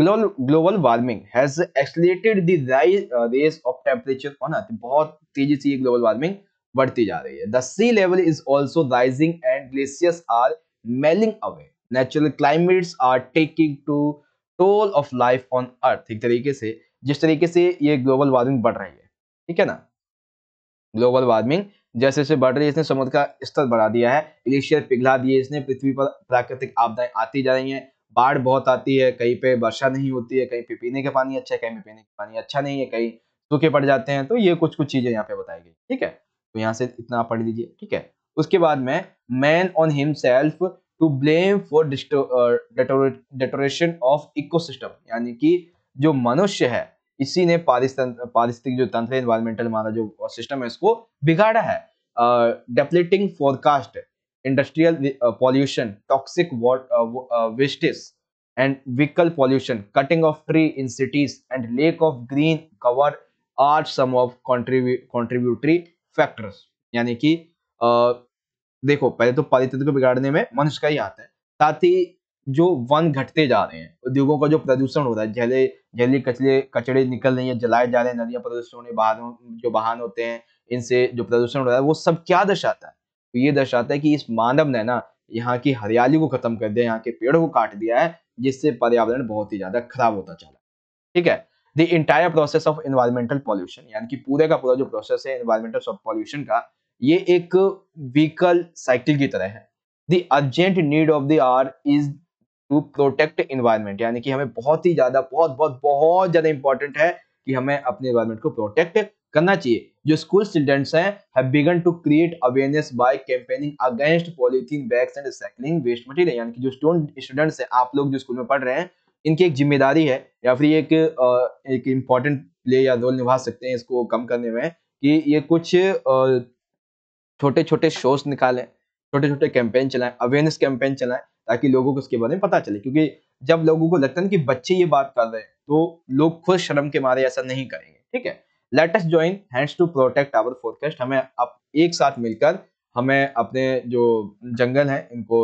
Speaker 1: global warming has accelerated the race of temperature on earth बहुत तेजी से ये ग्लोबल वार्मिंग बढ़ती जा रही है the sea level is also rising and glaciers are melting away natural climates are taking to toll of life on earth एक तरीके से जिस तरीके से ये ग्लोबल वार्मिंग बढ़ रही है ठीक है ना ग्लोबल वार्मिंग जैसे जैसे बढ़ रही है इसने समुद्र का स्तर बढ़ा दिया है ग्लेशियर पिघला दिए इसने पृथ्वी पर प्राकृतिक आपदाएं आती जा रही हैं बाढ़ बहुत आती है कहीं पे वर्षा नहीं होती है कहीं पे पीने का पानी अच्छा है कहीं पे पीने का पानी अच्छा नहीं है कहीं सूखे पड़ जाते हैं तो ये कुछ कुछ चीजें यहाँ पे बताई गई ठीक है तो यहाँ से इतना पढ़ लीजिए ठीक है उसके बाद में man on himself to blame for deterioration of eco यानी कि जो मनुष्य है इसी ने पारिस्थितिक जो तंत्र इन्वायरमेंटल हमारा जो सिस्टम है इसको बिगाड़ा है depleting forecast industrial pollution toxic wastes and vehicle pollution cutting of tree in cities and lack of green cover are some of contributory factors यानी कि देखो पहले तो पारिस्थितिक को बिगाड़ने में मनुष्य का ही आता है साथ ही जो वन घटते जा रहे हैं उद्योगों का जो प्रदूषण हो रहा है जहले जहली कचरे कचड़े निकल रही है जलाए जा रहे हैं नदियां प्रदूषण जो वाहन होते हैं इनसे जो प्रदूषण हो रहा है वो सब क्या दर्शाता है तो ये दर्शाता है कि इस मानव ने ना यहाँ की हरियाली को खत्म कर दिया यहाँ के पेड़ों को काट दिया है जिससे पर्यावरण बहुत ही ज्यादा खराब होता चला ठीक है the entire process of environmental pollution यानी कि पूरे का पूरा जो प्रोसेस है इन्वायरमेंटल पॉल्यूशन का ये एक व्हीकल साइकिल की तरह है the urgent need of the hour is to protect environment यानी कि हमें बहुत ही ज्यादा बहुत बहुत बहुत ज्यादा इंपॉर्टेंट है कि हमें अपने इन्वायरमेंट को प्रोटेक्ट करना चाहिए जो स्कूल स्टूडेंट्स हैं have begun to create awareness by campaigning against polythene bags and recycling waste material यानी कि जो स्टूडेंट्स हैं आप लोग जो स्कूल में पढ़ रहे हैं इनकी एक जिम्मेदारी है या फिर एक एक इम्पॉर्टेंट प्ले या रोल निभा सकते हैं इसको कम करने में कि ये कुछ छोटे छोटे शोज निकालें छोटे छोटे कैंपेन चलाएं अवेयरनेस कैंपेन चलाएं ताकि लोगों को इसके बारे में पता चले क्योंकि जब लोगों को लगता है कि बच्चे ये बात कर रहे हैं तो लोग खुद शर्म के मारे ऐसा नहीं करेंगे ठीक है let us join hands to protect our forecast हमें अब एक साथ मिलकर हमें अपने जो जंगल हैं इनको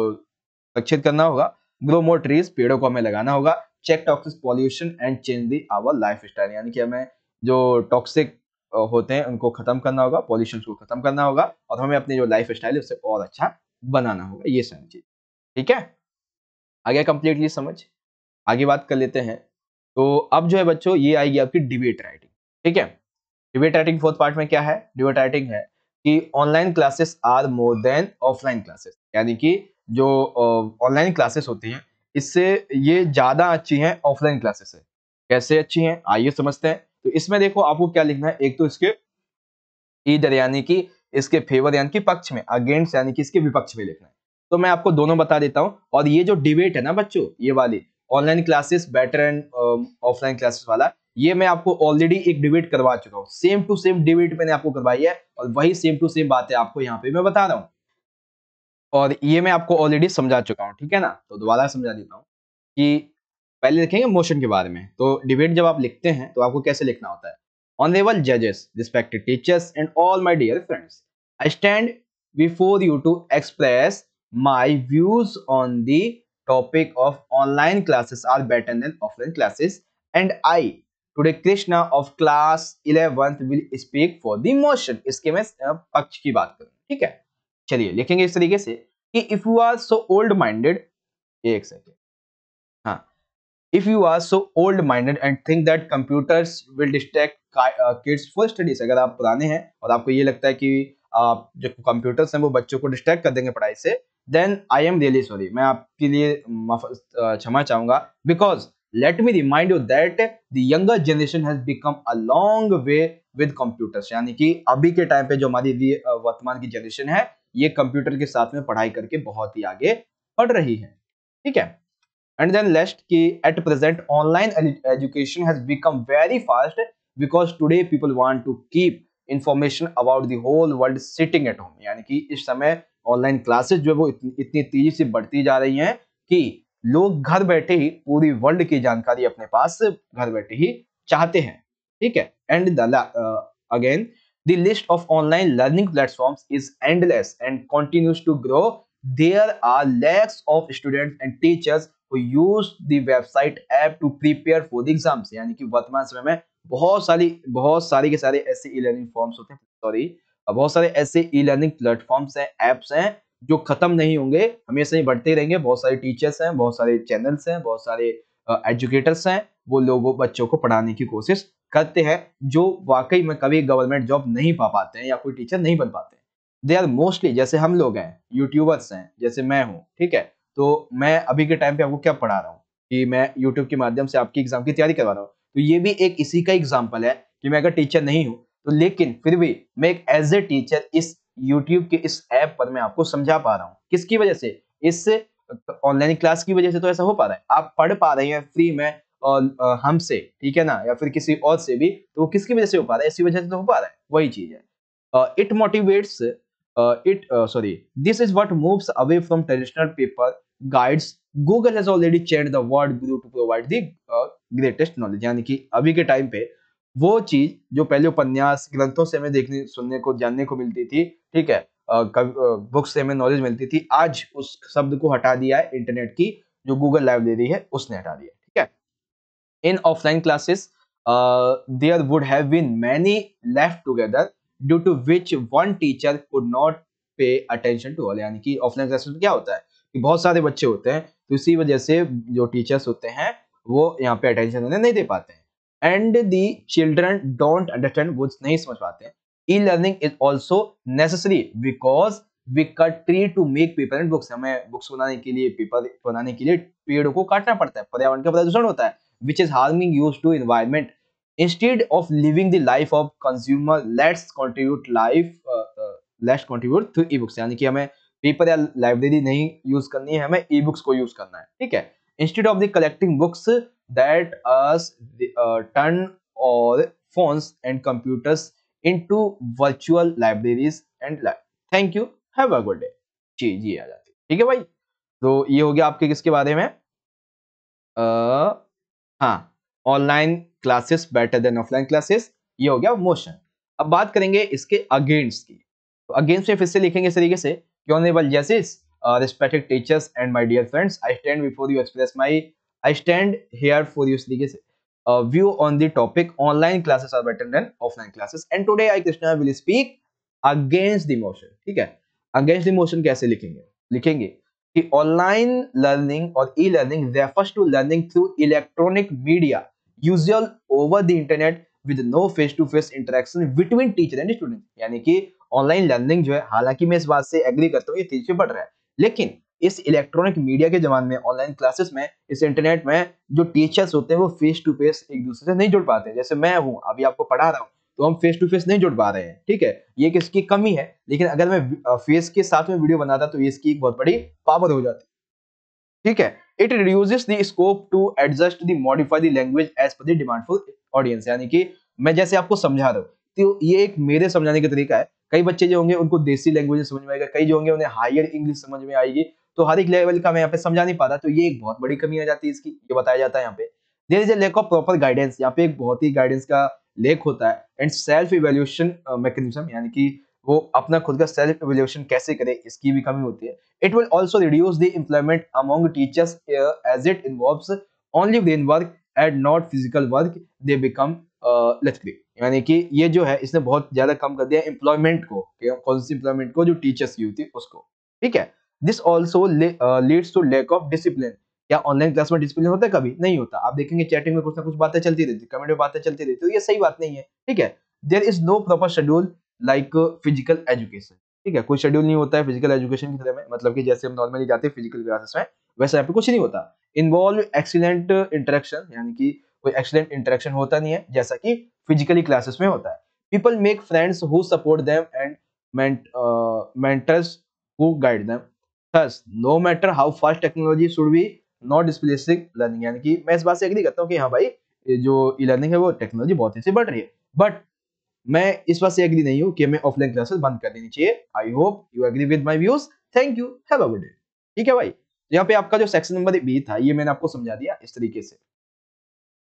Speaker 1: रक्षित करना होगा ग्रो मोर ट्रीज पेड़ों को हमें लगाना होगा check toxic pollution and change the our lifestyle यानी कि हमें जो टॉक्सिक होते हैं उनको खत्म करना होगा पॉल्यूशन को खत्म करना होगा और हमें अपनी जो लाइफ स्टाइल है उसे और अच्छा बनाना होगा ये सारी चीज ठीक है आगे कंप्लीटली समझ आगे बात कर लेते हैं तो अब जो है बच्चों ये आएगी आपकी डिबेट राइटिंग ठीक है डिबेट राइटिंग फोर्थ पार्ट में क्या है डिबेट राइटिंग है कि online classes are more than offline classes यानी कि जो ऑनलाइन क्लासेस होती हैं इससे ये ज़्यादा अच्छी हैं ऑफलाइन क्लासेस से कैसे अच्छी हैं आइए समझते हैं तो इसमें देखो आपको क्या लिखना है एक तो इसके इधर यानी कि इसके फेवर यानी कि पक्ष में अगेंस्ट यानी कि इसके विपक्ष में लिखना है तो मैं आपको दोनों बता देता हूँ और ये जो डिबेट है ना बच्चों ये वाली online classes better and offline classes वाला ये मैं आपको ऑलरेडी एक डिबेट करवा चुका हूँ सेम टू सेम डिबेट मैंने आपको करवाई है और वही सेम टू सेम बात आपको यहाँ पे मैं बता रहा हूँ और ये मैं आपको ऑलरेडी समझा चुका हूँ ठीक है ना तो दोबारा समझा देता हूँ कि पहले लिखेंगे मोशन के बारे में तो डिबेट जब आप लिखते हैं तो आपको कैसे लिखना होता है ऑनरेबल जजेस respected teachers and all my dear friends I stand before you to express my views on the topic of online classes are better than offline classes and I today Krishna of class eleventh will speak for the motion इसके मैं पक्ष की बात करूंगा ठीक है चलिए लिखेंगे इस तरीके से कि if you are so old minded एक सेकेंड हाँ if you are so old minded and think that computers will distract kids for studies अगर आप पुराने हैं और आपको ये लगता है कि आप जो कंप्यूटर्स हैं वो बच्चों को डिस्ट्रैक्ट कर देंगे पढ़ाई से then I am really sorry मैं आपके लिए क्षमा चाहूंगा because let me remind you that the younger generation has become a long way with computers यानी कि अभी के टाइम पे जो हमारी वर्तमान की जनरेशन है ये कंप्यूटर के साथ में पढ़ाई करके बहुत ही आगे बढ़ रही है ठीक है एंड देन लेस्ट की at present online education has become very fast because today people want to keep information about the whole world sitting at home यानी कि इस समय ऑनलाइन क्लासेस जो है वो इतनी, इतनी तेजी से बढ़ती जा रही हैं कि लोग घर बैठे ही पूरी वर्ल्ड की जानकारी अपने पास घर बैठे ही चाहते हैं ठीक है and the again the list of online learning platform is endless and continues to grow there are lakhs of student and teachers use the website app to prepare for the exams यानी कि वर्तमान समय में बहुत सारी बहुत सारी के सारे ऐसे ई लर्निंग फॉर्म्स होते हैं सॉरी बहुत सारे ऐसे ई लर्निंग प्लेटफॉर्म्स हैं एप्स हैं जो खत्म नहीं होंगे हमेशा ही बढ़ते रहेंगे बहुत सारे टीचर्स हैं बहुत सारे चैनल्स हैं बहुत सारे एजुकेटर्स हैं वो लोगों बच्चों को पढ़ाने की कोशिश करते हैं जो वाकई में कभी गवर्नमेंट जॉब नहीं पा पाते हैं या कोई टीचर नहीं बन पाते दे आर मोस्टली जैसे हम लोग हैं यूट्यूबर्स हैं जैसे मैं हूँ ठीक है तो मैं अभी के टाइम पे आपको क्या पढ़ा रहा हूँ कि मैं यूट्यूब के माध्यम से आपकी एग्जाम की तैयारी करवा रहा हूँ तो ये भी एक इसी का एग्जाम्पल है कि मैं अगर टीचर नहीं हूँ तो लेकिन फिर भी मैं एक एज ए टीचर इस यूट्यूब के इस ऐप पर मैं आपको समझा पा रहा हूँ किसकी वजह से इस ऑनलाइन क्लास की वजह से तो ऐसा हो पा रहा है आप पढ़ पा रहे हैं फ्री में और हमसे ठीक है ना या फिर किसी और से भी तो वो किसकी वजह से हो पा रहा है इसी वजह से तो हो पा रहा है वही चीज है it motivates it sorry this is what moves away from traditional paper guides Google has already change the world grew to provide the greatest knowledge यानी कि अभी के टाइम पे वो चीज जो पहले उपन्यास ग्रंथों से हमें देखने सुनने को जानने को मिलती थी ठीक है बुक्स से हमें नॉलेज मिलती थी आज उस शब्द को हटा दिया है इंटरनेट की जो गूगल लाइब्रेरी है उसने हटा दिया ठीक है in offline classes there would have been many left together due to which one teacher could not pay attention to all यानी कि ऑफलाइन क्लासेस में क्या होता है कि बहुत सारे बच्चे होते हैं तो इसी वजह से जो टीचर्स होते हैं वो यहाँ पे अटेंशन उन्हें नहीं दे पाते हैं and the children don't understand वो नहीं समझ पाते हैं e-learning is also necessary because we cut tree to make paper and books हमें बुक्स बनाने के लिए पेपर बनाने के लिए पेड़ों को काटना पड़ता है पर्यावरण का प्रदूषण होता है which is harming use to environment instead of living the life of consumer let's contribute life uh, uh, let's contribute through ebooks यानी कि हमें पेपर या लाइब्रेरी नहीं यूज करनी है हमें ई बुक्स को यूज करना है ठीक है instead of the collecting books that us turn our phones and computers into virtual libraries and and thank you have a good day जी जी आ जाती ठीक है भाई तो ये हो गया आपके किसके बारे में हाँ online classes better than offline classes ये हो गया मोशन अब बात करेंगे इसके अगेंस्ट की तो अगेंस्ट में फिर से लिखेंगे इस तरीके से कि ऑनरेबल जजेस respected teachers and my dear friends I stand before you express my I stand here for you इस तरीके से uh, view on the topic online classes are better than offline classes and today i krishna will speak against the motion ठीक है against the motion कैसे लिखेंगे लिखेंगे कि online learning और e learning refers to learning through electronic media usual over the internet with no face to face interaction between teacher and student यानी कि online learning जो है हालांकि मैं इस बात से एग्री करता हूँ ये तेजी से बढ़ रहा है लेकिन इस इलेक्ट्रॉनिक मीडिया के जमाने में ऑनलाइन क्लासेस में इस इंटरनेट में जो टीचर्स होते हैं वो फेस टू फेस एक दूसरे से नहीं जुड़ पाते जैसे मैं हूँ अभी आपको पढ़ा रहा हूँ तो हम फेस टू फेस नहीं जुड़ पा रहे हैं ठीक है ये किसकी कमी है लेकिन अगर मैं फेस के साथ में वीडियो बनाता तो इसकी एक बहुत बड़ी पावर हो जाती ठीक है it reduces the scope to adjust the modify the language as per demand for audience यानी कि मैं जैसे आपको समझा रहा हूँ तो ये एक मेरे समझाने का तरीका है कई बच्चे जो होंगे उनको देसी लैंग्वेज समझ में आएगा कई जो होंगे उन्हें हायर इंग्लिश समझ में आएगी तो हर एक लेवल का मैं यहाँ पे समझा नहीं पा रहा तो ये एक बहुत बड़ी कमी आ जाती है इसकी ये बताया जाता है यहाँ पे there is a lack of proper guidance यहाँ पे एक बहुत ही गाइडेंस का लेक होता है एंड सेल्फ इवेल्यूशन मैकेनिज्म यानी कि वो अपना खुद का सेल्फ इवेल्यूशन कैसे करे इसकी भी कमी होती है it will also reduce the employment among teachers as it involve only brain work and not physical work they become लचकली यानी कि ये जो है इसने बहुत ज्यादा कम कर दिया एम्प्लॉयमेंट को कौन सी एम्प्लॉयमेंट को जो टीचर्स की होती है उसको ठीक है this also leads to lack of discipline क्या ऑनलाइन क्लास में डिसिप्लिन होता है कभी नहीं होता आप देखेंगे चैटिंग में कुछ ना कुछ बातें चलती रहती कमेंट में बातें चलती रहती तो ये सही बात नहीं है ठीक है there is no proper schedule like physical education ठीक है कोई शेड्यूल नहीं होता है फिजिकल एजुकेशन की तरह में मतलब कि जैसे हम नॉर्मली जाते हैं फिजिकल क्लासेस में वैसे यहाँ पे कुछ नहीं होता इन्वॉल्व एक्सीलेंट इंटरेक्शन यानी कि कोई एक्सीलेंट इंटरेक्शन होता नहीं है जैसा कि फिजिकली क्लासेस में होता है people make friends who support them and mentors who guide them thus no matter how fast technology should be not displacing learning यानी कि मैं इस बात से एग्री करता हूँ कि हाँ भाई जो ई लर्निंग है वो टेक्नोलॉजी बहुत ही से बढ़ रही है बट मैं इस बात से एग्री नहीं हूँ कि हमें ऑफलाइन क्लासेस बंद कर देनी चाहिए I hope you agree with my views thank you have a good day ठीक है भाई तो यहाँ पे आपका जो सेक्शन नंबर बी था ये मैंने आपको समझा दिया इस तरीके से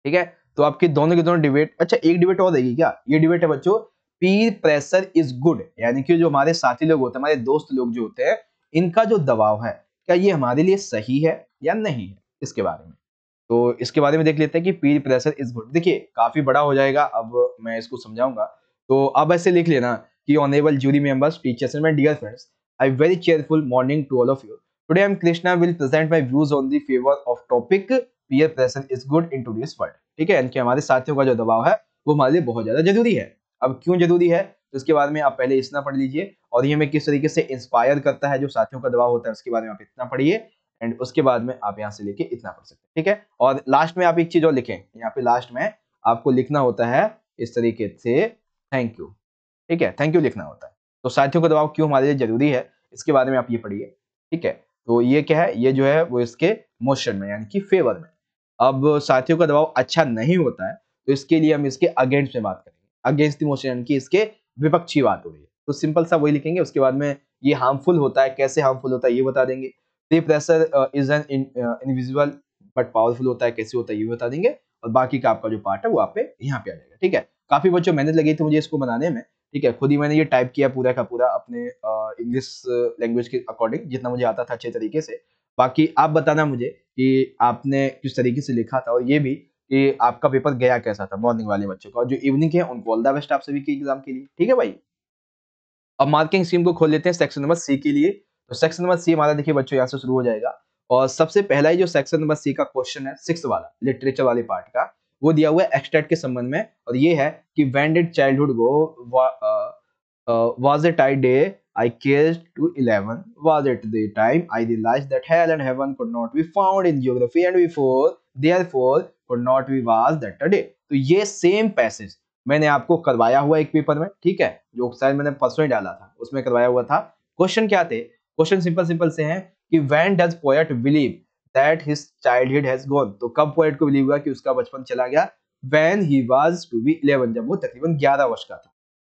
Speaker 1: ठीक है तो आपके दोनों के दोनों डिबेट अच्छा एक डिबेट और रहेगी क्या ये डिबेट है बच्चों पीर प्रेशर इज गुड यानी कि जो हमारे साथी लोग होते हैं हमारे दोस्त लोग जो होते हैं इनका जो दबाव है क्या ये हमारे लिए सही है या नहीं है इसके बारे में तो इसके बारे में देख लेते हैं कि पीर प्रेशर इज गुड देखिए काफी बड़ा हो जाएगा अब मैं इसको समझाऊंगा तो अब ऐसे लिख लेना कि honourable jury members teachers and my dear friends I very careful morning to all of you today I am Krishna will present my views on the favour of topic peer pressure is good in today's world ठीक है यानी कि हमारे साथियों का जो दबाव है वो हमारे लिए बहुत ज्यादा जरूरी है अब क्यों जरूरी है तो इसके बारे में आप पहले इतना पढ़ लीजिए और ये हमें किस तरीके से इंस्पायर करता है जो साथियों का दबाव होता है उसके बारे में आप इतना पढ़िए एंड उसके बाद में आप यहाँ से लेके इतना पढ़ सकते हैं ठीक है और लास्ट में आप एक चीज और लिखें यहाँ पे लास्ट में आपको लिखना होता है इस तरीके से थैंक यू ठीक है थैंक यू लिखना होता है तो साथियों का दबाव क्यों हमारे लिए जरूरी है इसके बारे में आप ये पढ़िए ठीक है तो ये क्या है ये जो है वो इसके मोशन में यानी कि फेवर में अब साथियों का दबाव अच्छा नहीं होता है तो इसके लिए हम इसके अगेंस्ट में बात करेंगे अगेंस्ट दी मोशन यानी कि इसके विपक्षी बात हो रही है तो सिंपल सा वही लिखेंगे उसके बाद में ये हार्मफुल होता है कैसे हार्मफुल होता है ये बता देंगे pressure is an invisible but powerful होता है कैसे होता है ये बता देंगे और बाकी का आपका जो पार्ट है वो आप पे यहाँ पे आ जाएगा ठीक है काफी बच्चों मेहनत लगी थी मुझे इसको बनाने में ठीक है खुद ही मैंने ये टाइप किया पूरा का पूरा अपने इंग्लिश uh, लैंग्वेज uh, के अकॉर्डिंग जितना मुझे आता था अच्छे तरीके से बाकी आप बताना मुझे कि आपने किस तरीके से लिखा था और ये भी कि आपका पेपर गया कैसा था मॉर्निंग वाले बच्चों का और जो इवनिंग है उनको ऑल द बेस्ट आप सभी के एग्जाम के लिए ठीक है भाई अब मार्किंग स्कीम को खोल लेते हैं सेक्शन नंबर सी के लिए तो सेक्शन नंबर सी हमारा देखिए बच्चों यहाँ से शुरू हो जाएगा और सबसे पहला ही जो सेक्शन नंबर सी का क्वेश्चन है सिक्स वाला लिटरेचर वाले पार्ट का वो दिया हुआ है एक्सटेट के संबंध में और ये है कि when did childhood go was it I day to eleven was it was at the time I realized that hell and heaven could not be found in geography and before therefore could not be was that a day तो ये same passage मैंने आपको करवाया हुआ एक paper में ठीक है जो शायद मैंने परसों ही डाला था उसमें करवाया हुआ था क्वेश्चन क्या थे क्वेश्चन सिंपल सिंपल से है कि when does poet believe that his hood has gone तो कब पोएट को बिलीव हुआ कि उसका बचपन चला गया when he was to be eleven जब वो तकरीबन ग्यारह वर्ष का था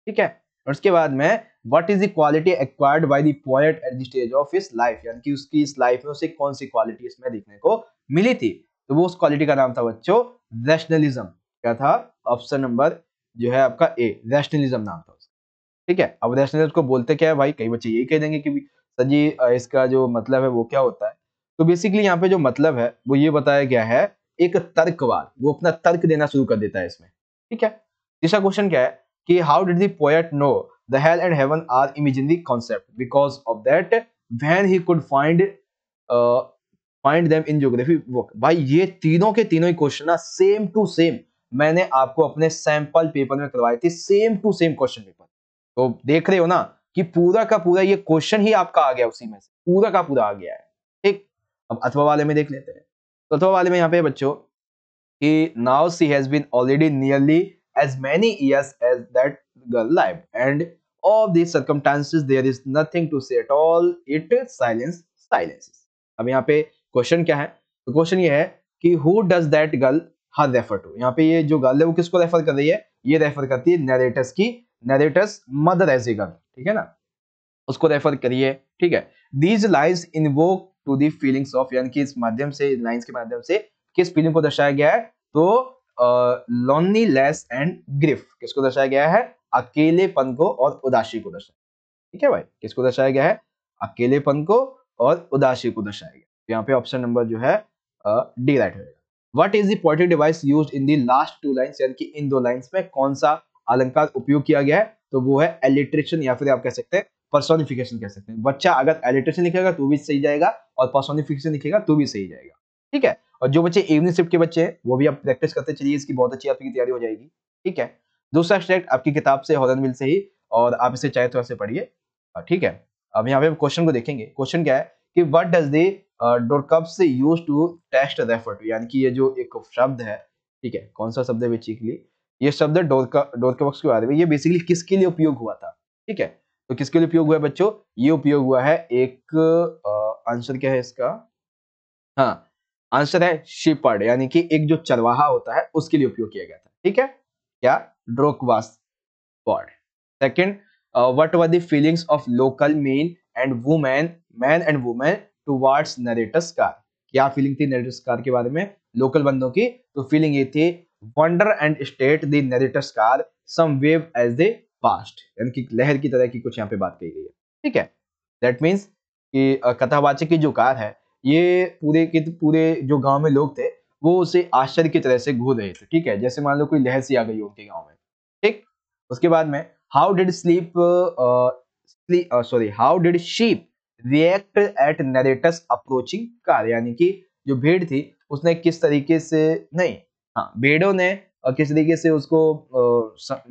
Speaker 1: ठीक है और उसके बाद में what is the acquired by the poet at the stage of his life यानी कि उसकी इस लाइफ में उसे कौन सी क्वालिटी इसमें देखने को मिली थी तो वो उस क्वालिटी का नाम था बच्चों रैशनलिज्म क्या था ऑप्शन नंबर जो है आपका ए रैशनलिज्म नाम था उसका ठीक है अब रैशनलिज्म को बोलते क्या है भाई कई बच्चे यही कह देंगे कि सर जी इसका जो मतलब है वो क्या होता है तो बेसिकली यहाँ पे जो मतलब है वो ये बताया गया है एक तर्कवाद वो अपना तर्क देना शुरू कर देता है इसमें ठीक है तीसरा क्वेश्चन क्या है कि how did the poet know the hell and heaven are imaginary concept because of that when he could find find them in geography book भाई ये तीनों के तीनों ही क्वेश्चन ना सेम टू सेम मैंने आपको अपने सैंपल पेपर में करवाए थे same to same question paper तो देख रहे हो ना कि पूरा का पूरा ये क्वेश्चन ही आपका आ गया उसी में से पूरा का पूरा आ गया है ठीक अब अथवा वाले में देख लेते हैं तो अथवा वाले में यहाँ पे बच्चों कि now she has been already nearly as many years as that girl lived and of this circumstances there is nothing to say at all it silence silence अब यहाँ पे क्वेश्चन क्या है तो क्वेश्चन ये है कि who does that girl her refer to यहाँ पे ये जो गर्ल है वो किसको रेफर कर रही है ये रेफर करती है नरेटर्स की narrators mother as a girl ठीक है ना उसको रेफर करिए ठीक है दीज लाइन्स वो टू दी फीलिंग्स ऑफ यानी कि इस माध्यम से लाइन्स के माध्यम से किस फीलिंग को दर्शाया गया है तो लॉन्ली लेस एंड ग्रिफ किसको दर्शाया गया है अकेलेपन को और उदासी को दर्शाया ठीक है भाई किसको दर्शाया गया है अकेलेपन को और उदासी को दर्शाया गया तो यहाँ पे ऑप्शन नंबर जो है डी राइट होगा what is the device use in the last two line यानी कि इन दो लाइन्स में कौन सा अलंकार उपयोग किया गया है तो वो है एलिट्रेशन या फिर आप कह सकते हैं पर्सोनिफिकेशन कह सकते हैं बच्चा अगर एलिट्रेशन लिखेगा तो भी सही जाएगा और पर्सोनिफिकेशन लिखेगा तो भी सही जाएगा ठीक है और जो बच्चे इवनिंग शिफ्ट के बच्चे हैं वो भी आप प्रैक्टिस करते चलिए इसकी बहुत अच्छी आपकी तैयारी हो जाएगी ठीक है दूसरा एक्सट्रैक्ट आपकी किताब से हॉर्न मिल से ही और आप इसे चाहे तो ऐसे पढ़िए ठीक है अब यहाँ पे क्वेश्चन को देखेंगे क्वेश्चन क्या है कि what does the say use to test the effort यानी कि ये जो एक शब्द है ठीक है कौन सा शब्द है बेसिकली ये शब्द है डोरकप्स के बारे में ये बेसिकली किसके लिए उपयोग हुआ था ठीक है तो किसके लिए उपयोग हुआ है बच्चों ये उपयोग हुआ है एक आंसर क्या है इसका हाँ आंसर है शिपर्ड यानी कि एक जो चरवाहा होता है उसके लिए उपयोग किया गया था ठीक है क्या ड्रोकवास पॉड second what were the feelings of local men and women man and women towards narrator's car क्या फीलिंग थी नरेटस कार के बारे में लोकल बंदों की तो फीलिंग ये थी wonder and state the narrator's car some wave as they passed यानी कि लहर की तरह की कुछ यहाँ पे बात कही गई है ठीक है दैट मीन्स कि कथावाचक की जो कार है ये पूरे के पूरे जो गांव में लोग थे वो उसे आश्चर्य की तरह से घूर रहे थे ठीक है जैसे मान लो कोई लहर सी आ गई उनके गाँव में ठीक उसके बाद में how did sleep sorry how did sheep react at narrator's approaching car यानी कि जो भेड़ थी उसने किस तरीके से नहीं हाँ भेड़ों ने और किस तरीके से उसको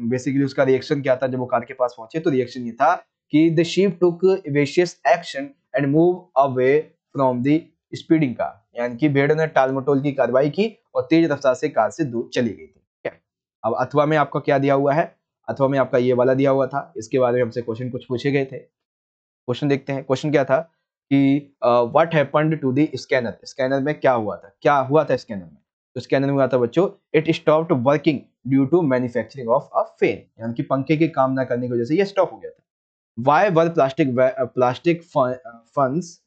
Speaker 1: बेसिकली उसका रिएक्शन क्या था जब वो कार के पास पहुंचे तो रिएक्शन ये था कि the sheep took evasive action and move away from the speeding car यानी कि भीड़ों ने टालमटोल की कार्रवाई की और तेज रफ्तार से कार से दूर चली गई थी ठीक है अब अथवा में आपका क्या दिया हुआ है अथवा में आपका ये वाला दिया हुआ था इसके बारे में हमसे क्वेश्चन कुछ पूछे गए थे क्वेश्चन देखते हैं क्वेश्चन क्या था कि what happened to the scanner scanner में क्या हुआ था क्या हुआ था स्कैनर में तो स्कैनर में हुआ था बच्चों it stopped working due to manufacturing of a fan यानी कि पंखे के काम ना करने की वजह से ये स्टॉप हो गया था वाई वर प्लास्टिक प्लास्टिक फंस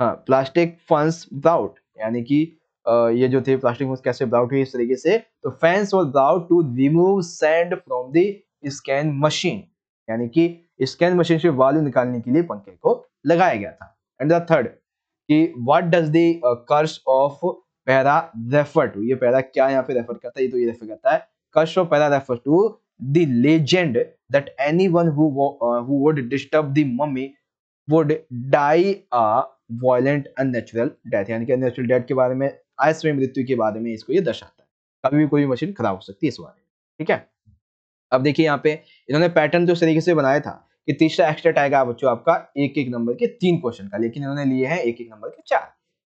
Speaker 1: हाँ प्लास्टिक फंस ब्राउट यानी कि ये जो थे प्लास्टिक फंस कैसे ब्राउट हुए इस तरीके से तो fans were brought to remove sand from the scan machine यानी कि स्कैन मशीन से वैल्यू निकालने के लिए पंखे को लगाया गया था एंड द थर्ड कि what does the curse of Pharaoh refer to ये पैरा क्या यहाँ पे रेफर करता है ये तो ये रेफर करता है curse of Pharaoh refer to the legend that anyone would disturb the mummy would die a violent unnatural death यानी कि अननेचुरल डेथ के बारे में आयस्वी मृत्यु के बारे में इसको ये दर्शाता है कभी भी कोई मशीन खराब हो सकती है इस बारे में ठीक है अब देखिए यहाँ पे इन्होंने पैटर्न तो इस तरीके से बनाया था कि तीसरा एक्स्ट्रा टैग आया बच्चों आपका एक एक नंबर के तीन क्वेश्चन का लेकिन इन्होंने लिए हैं एक एक नंबर के चार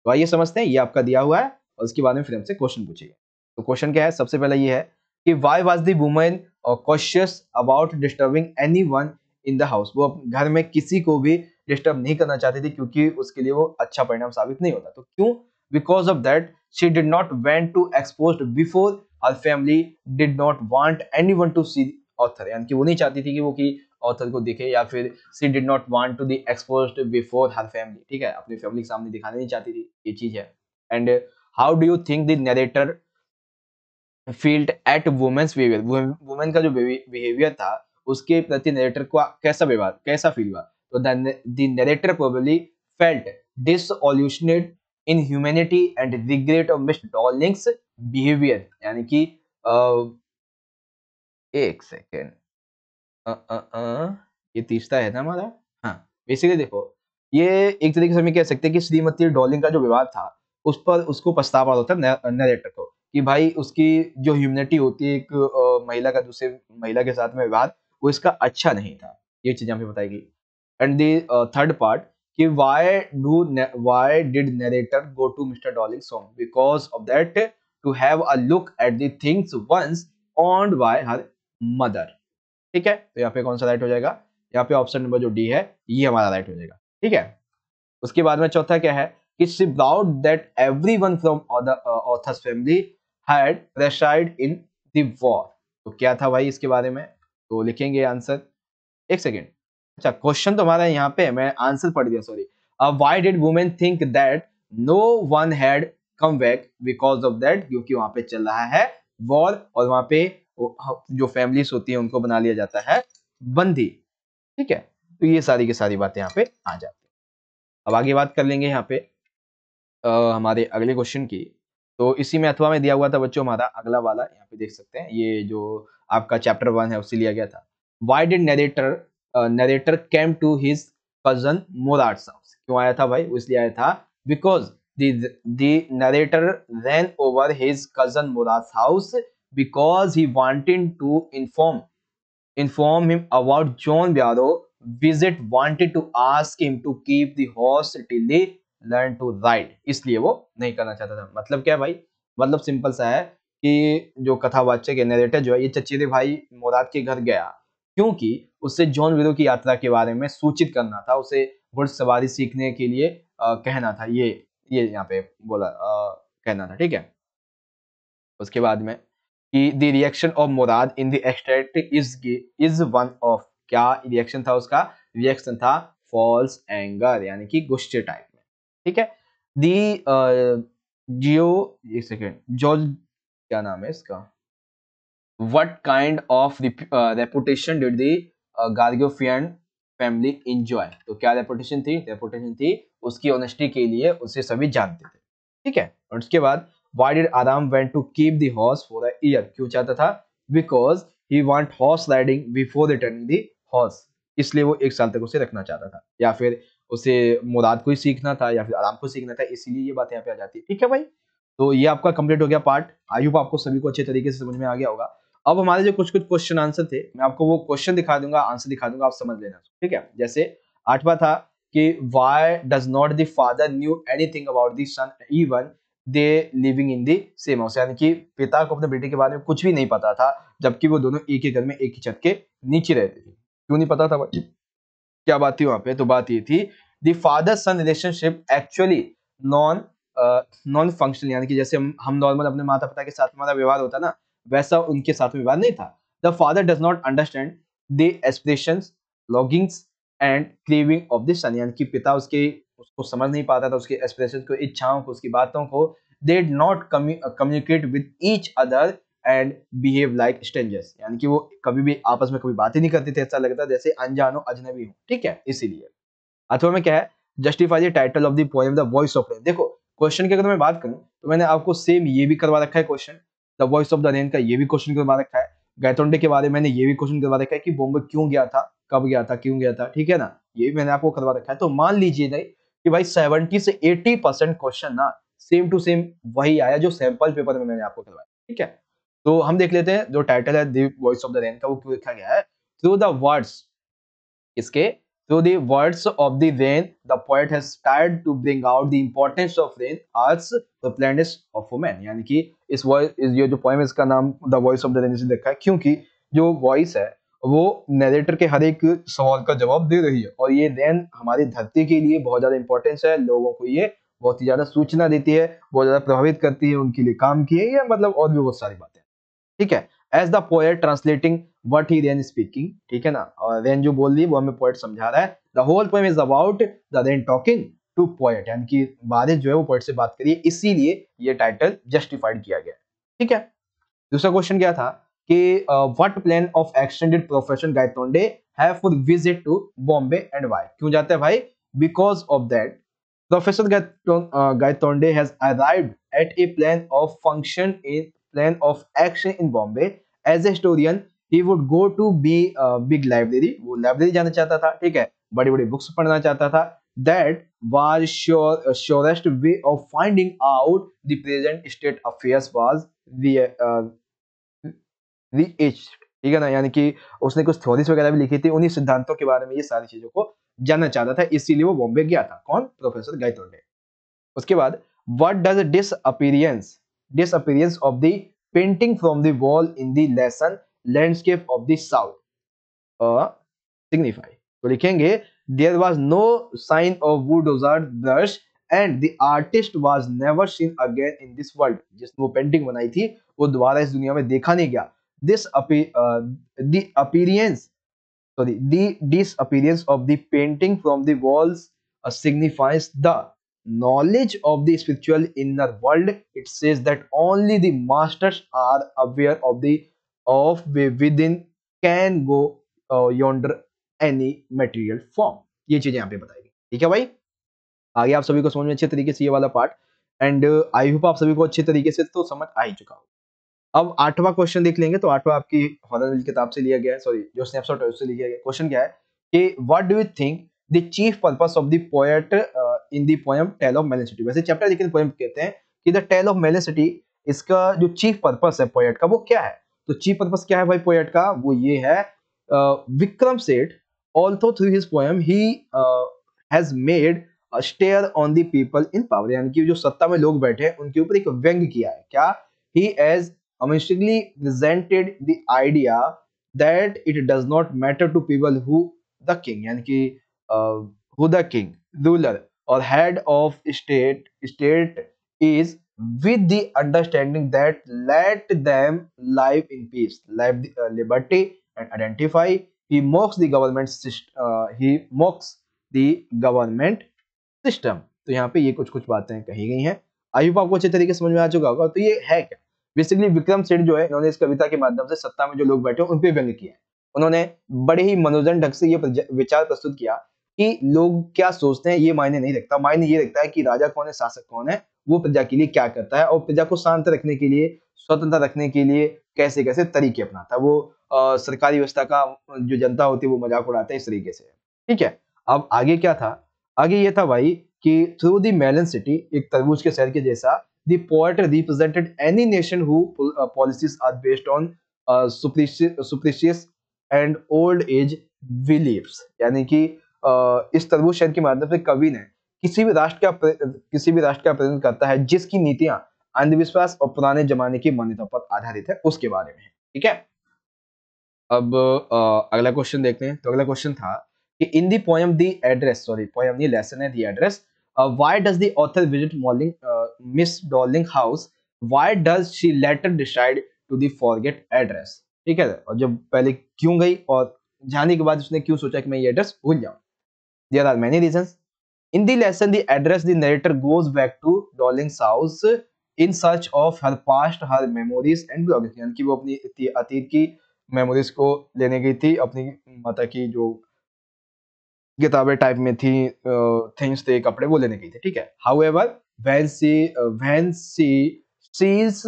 Speaker 1: तो आइए समझते हैं ये आपका दिया हुआ है और उसके बाद में फिर हमसे क्वेश्चन पूछेगा तो क्वेश्चन क्या है सबसे पहला ये है कि why was the women cautious about disturbing anyone in the house वो घर में किसी को भी डिस्टर्ब नहीं करना चाहती थी क्योंकि उसके लिए वो अच्छा परिणाम साबित नहीं होता तो क्यों because of that she did not went to expose before her family did not want anyone to see author यानी कि वो नहीं चाहती थी कि वो कि ऑथर को दिखे या फिर she did not want to the expose before her family ठीक है अपनी फैमिली के सामने दिखाना नहीं चाहती थी ये चीज है and how do you think the field at women's behaviour women का जो बिहेवियर था उसके प्रति नरेटर को कैसा व्यवहार कैसा फील हुआ तो the probably felt disillusioned in humanity and regret of Miss Dorling's behaviour यानी कि एक सेकेंड ये तीसरा है ना हमारा हाँ बेसिकली देखो ये एक तरीके से हम कह सकते हैं कि श्रीमती डॉलिंग का जो विवाद था उस पर उसको पछतावा होता था नरेटर को कि भाई उसकी जो ह्यूमनिटी होती है एक महिला का दूसरे महिला के साथ में विवाद वो इसका अच्छा नहीं था ये चीज़ हमें बताई गई एंड दी थर्ड पार्ट कि why do why did narrator go to Mr Dorling song because of that to have a look at the things once on by her mother ठीक है तो यहाँ पे कौन सा राइट हो जाएगा यहाँ पे ऑप्शन नंबर जो डी है ये हमारा राइट हो जाएगा ठीक है उसके बाद में चौथा क्या है कि she proud that everyone from author's family had presided in the war तो क्या था भाई इसके बारे में तो लिखेंगे आंसर एक सेकेंड अच्छा क्वेश्चन तो हमारा यहाँ पे मैं आंसर पढ़ दिया sorry why did women think that no one had come back because of that क्योंकि वहां पे चल रहा है वॉर और वहां पे जो फैमिलीज होती है उनको बना लिया जाता है बंदी ठीक है तो ये सारी की सारी बातें यहाँ पे आ जाती है अब आगे बात कर लेंगे यहाँ पे आ, हमारे अगले क्वेश्चन की तो इसी में अथवा में दिया हुआ था बच्चों हमारा अगला वाला यहाँ पे देख सकते हैं ये जो आपका चैप्टर वन है उससे लिया गया था why did narrator narrator came to his cousin Mourad क्यों आया था भाई इसलिए आया था because narrator ran over his cousin his cousin because he wanted to inform inform him about John Biado. Visit wanted to ask him to keep the horse till they learn to ride. इसलिए वो नहीं करना चाहता था मतलब क्या भाई मतलब सिंपल सा है कि जो कथावाचक है नरेटर जो है ये चचेरे भाई मोराद के घर गया क्योंकि उससे जॉन विरो की यात्रा के बारे में सूचित करना था उसे घुड़सवारी सीखने के लिए आ, कहना था ये ये यहाँ पे बोला आ, कहना था ठीक है उसके बाद में कि the reaction of Mourad in the extract is is one of क्या रिएक्शन था उसका रिएक्शन था फॉल्स एंगर यानी कि गुस्से टाइप में ठीक है दी जियो uh, एक सेकेंड जो क्या नाम है इसका what kind of reputation did the Garoghlanian family enjoy तो क्या रेपुटेशन थी रेपुटेशन थी उसकी ऑनेस्टी के लिए उसे सभी जानते थे ठीक है और उसके बाद why did Adam went to keep the horse for a year क्यों चाहता था because he want horse riding before returning the horse इसलिए वो एक साल तक उसे रखना चाहता था या फिर उसे मुराद को ही सीखना था या फिर आराम को सीखना था इसीलिए ये बात यहाँ पे आ जाती है ठीक है भाई तो ये आपका कंप्लीट हो गया पार्ट आई होप आपको सभी को अच्छे तरीके से समझ में आ गया होगा अब हमारे जो कुछ कुछ क्वेश्चन आंसर थे मैं आपको वो क्वेश्चन दिखा दूंगा आंसर दिखा दूंगा आप समझ लेना ठीक है जैसे आठवां था कि why does not the father knew anything about the son even they living in the same house यानी कि पिता को अपने बेटे के बारे में कुछ भी नहीं पता था जबकि वो दोनों एक ही घर में एक ही छत के नीचे रहते थे क्यों नहीं पता था भाई क्या बात थी वहां पे तो बात ये थी the father son relationship actually non non functional यानी कि जैसे हम हम नॉर्मल अपने माता पिता के साथ हमारा व्यवहार होता ना वैसा उनके साथ व्यवहार नहीं था the father does not understand the aspiration longings and craving of the son यानी कि पिता उसके उसको समझ नहीं पाता था उसके एक्सप्रेशन को इच्छाओं को उसकी बातों को they not communicate with each other and behave like strangers यानी कि वो कभी भी आपस में कभी बात ही नहीं करते थे ऐसा लगता जैसे अनजानो अजनबी हो ठीक है इसीलिए अथवा में क्या है justify title of the poem the voice of rain देखो क्वेश्चन की अगर मैं बात करूँ तो मैंने आपको सेम ये भी करवा रखा है question the voice of the rain का ये भी क्वेश्चन करवा रखा है गैतोंडे के बारे में मैंने ये भी क्वेश्चन करवा रखा है कि बॉम्बे क्यों गया था कब गया था क्यों गया था ठीक है ना ये भी मैंने आपको करवा रखा है तो मान लीजिए नहीं कि भाई 70 से 80 परसेंट क्वेश्चन ना सेम टू सेम वही आया जो सैंपल पेपर में मैंने आपको करवाया ठीक है तो हम देख लेते हैं जो टाइटल है the voice of the rain का वो क्यों लिखा गया है थ्रू द वर्ड्स इसके through the words of the rain the poet has tried to bring out the importance of rain as the planet of women यानी कि इस वॉइस ये जो पोएम इसका नाम the voice of the rain से लिखा है क्योंकि जो वॉइस है वो नरेटर के हर एक सवाल का जवाब दे रही है और ये देन हमारी धरती के लिए बहुत ज़्यादा इंपॉर्टेंस है लोगों को ये बहुत ही ज़्यादा सूचना देती है बहुत ज़्यादा प्रभावित करती है उनके लिए काम किए या मतलब और भी बहुत सारी बातें ठीक है as the poet translating what he rain speaking ठीक है ना और रेन जो बोल रही है वो हमें पोएट समझा रहा है the whole poem is about the rain talking to poet यानी कि बारिश जो है वो पोएट से बात करिए इसीलिए ये टाइटल जस्टिफाइड किया गया ठीक है दूसरा क्वेश्चन क्या था कि what plan of extended profession Gaitonde have for visit to Bombay and why क्यों जाते हैं भाई because of that professor Gaitonde has arrived at a plan of function in plan of action in Bombay as a historian he would go to be big library वो library जाना चाहता था ठीक है बड़ी बड़ी बुक्स पढ़ना चाहता था that was sure surest way of finding out the present state affairs was री एज ठीक है ना यानी कि उसने कुछ थ्योरीज वगैरह भी लिखी थी उन्हीं सिद्धांतों के बारे में ये सारी चीजों को जानना चाहता था इसीलिए वो बॉम्बे गया था कौन प्रोफेसर गायतोंडे उसके बाद what does disappearance disappearance of the painting from the wall in the lesson landscape of the south signify तो लिखेंगे there was no sign of wood brush and the artist was never seen again in this world जिसने वो painting बनाई थी वो दोबारा इस दुनिया में देखा नहीं गया this appe uh, the appearance sorry the disappearance of the painting from the walls uh, signifies the knowledge of the spiritual inner world it says that only the masters are aware of the of within can go uh, yonder any material form ये चीजें यहाँ पे बताएगी ठीक है भाई आगे आप सभी को समझ में अच्छे तरीके से ये वाला पार्ट एंड आई होप आप सभी को अच्छे तरीके से तो समझ आ ही चुका हो अब आठवां क्वेश्चन देख लेंगे तो आठवां आपकी हॉनरल किताब से लिया गया है सॉरी जो स्नैपशॉट है उससे लिया गया क्वेश्चन क्या है कि what do you think the chief purpose of the poet in the poem tale of melon city वैसे चैप्टर लेकिन पोएम कहते हैं कि the tale of melon city इसका जो चीफ पर्पस है पोएट का वो क्या है तो चीफ पर्पस क्या है भाई पोएट का वो ये है Vikram Seth although through his poem he has made satire on the people in power यानी कि जो सत्ता में लोग बैठे हैं उनके ऊपर एक व्यंग किया है क्या he as mistakenly presented the idea that it does not matter to people who the king yani ki uh, who the king ruler or head of state state is with the understanding that let them live in peace live uh, liberty and identify he mocks the government uh, he mocks the government system तो यहाँ पे ये कुछ कुछ बातें कही गई हैं आई होप आपको अच्छे तरीके से समझ में आ चुका होगा तो ये है क्या बेसिकली विक्रम सेठ जो है इन्होंने इस कविता के माध्यम से सत्ता में जो लोग बैठे उन पर व्यंग किया उन्होंने बड़े ही मनोरंजन ढंग से ये विचार प्रस्तुत किया कि लोग क्या सोचते हैं ये मायने नहीं रखता मायने ये रखता है कि राजा कौन है शासक कौन है वो प्रजा के लिए क्या करता है और प्रजा को शांत रखने के लिए स्वतंत्र रखने के लिए कैसे कैसे तरीके अपनाता है वो आ, सरकारी व्यवस्था का जो जनता होती है वो मजाक उड़ाता है इस तरीके से ठीक है अब आगे क्या था आगे ये था भाई कि थ्रू दी मेलन सिटी एक तरबूज के शहर के जैसा the poet represented any nation who uh, policies are based on uh, superstitious and old age beliefs यानी कि uh, इस तरबूज शहर के माध्यम से कवि ने किसी भी राष्ट्र का किसी भी राष्ट्र का प्रतिनिधित्व करता है जिसकी नीतियां अंधविश्वास और पुराने जमाने की मान्यता पर आधारित है उसके बारे में ठीक है अब आ, अगला क्वेश्चन देखते हैं तो अगला क्वेश्चन था कि in the poem the address sorry poem नहीं लेसन है the address why does the author visit मॉलिंग Miss Dorling house why does she later decide to the forget address ठीक है और जब पहले क्यों गई और जाने के बाद उसने क्यों सोचा कि मैं ये एड्रेस भूल जाऊं there are many reason in the lesson the address the narrator goes back to Dorling's house in search of her past her memories and biography यानी कि वो अपनी अतीत की मेमोरीज को लेने गई थी अपनी माता की जो किताबें टाइप में थी थिंग्स थे कपड़े वो लेने गई थी ठीक है however when she uh, when she sees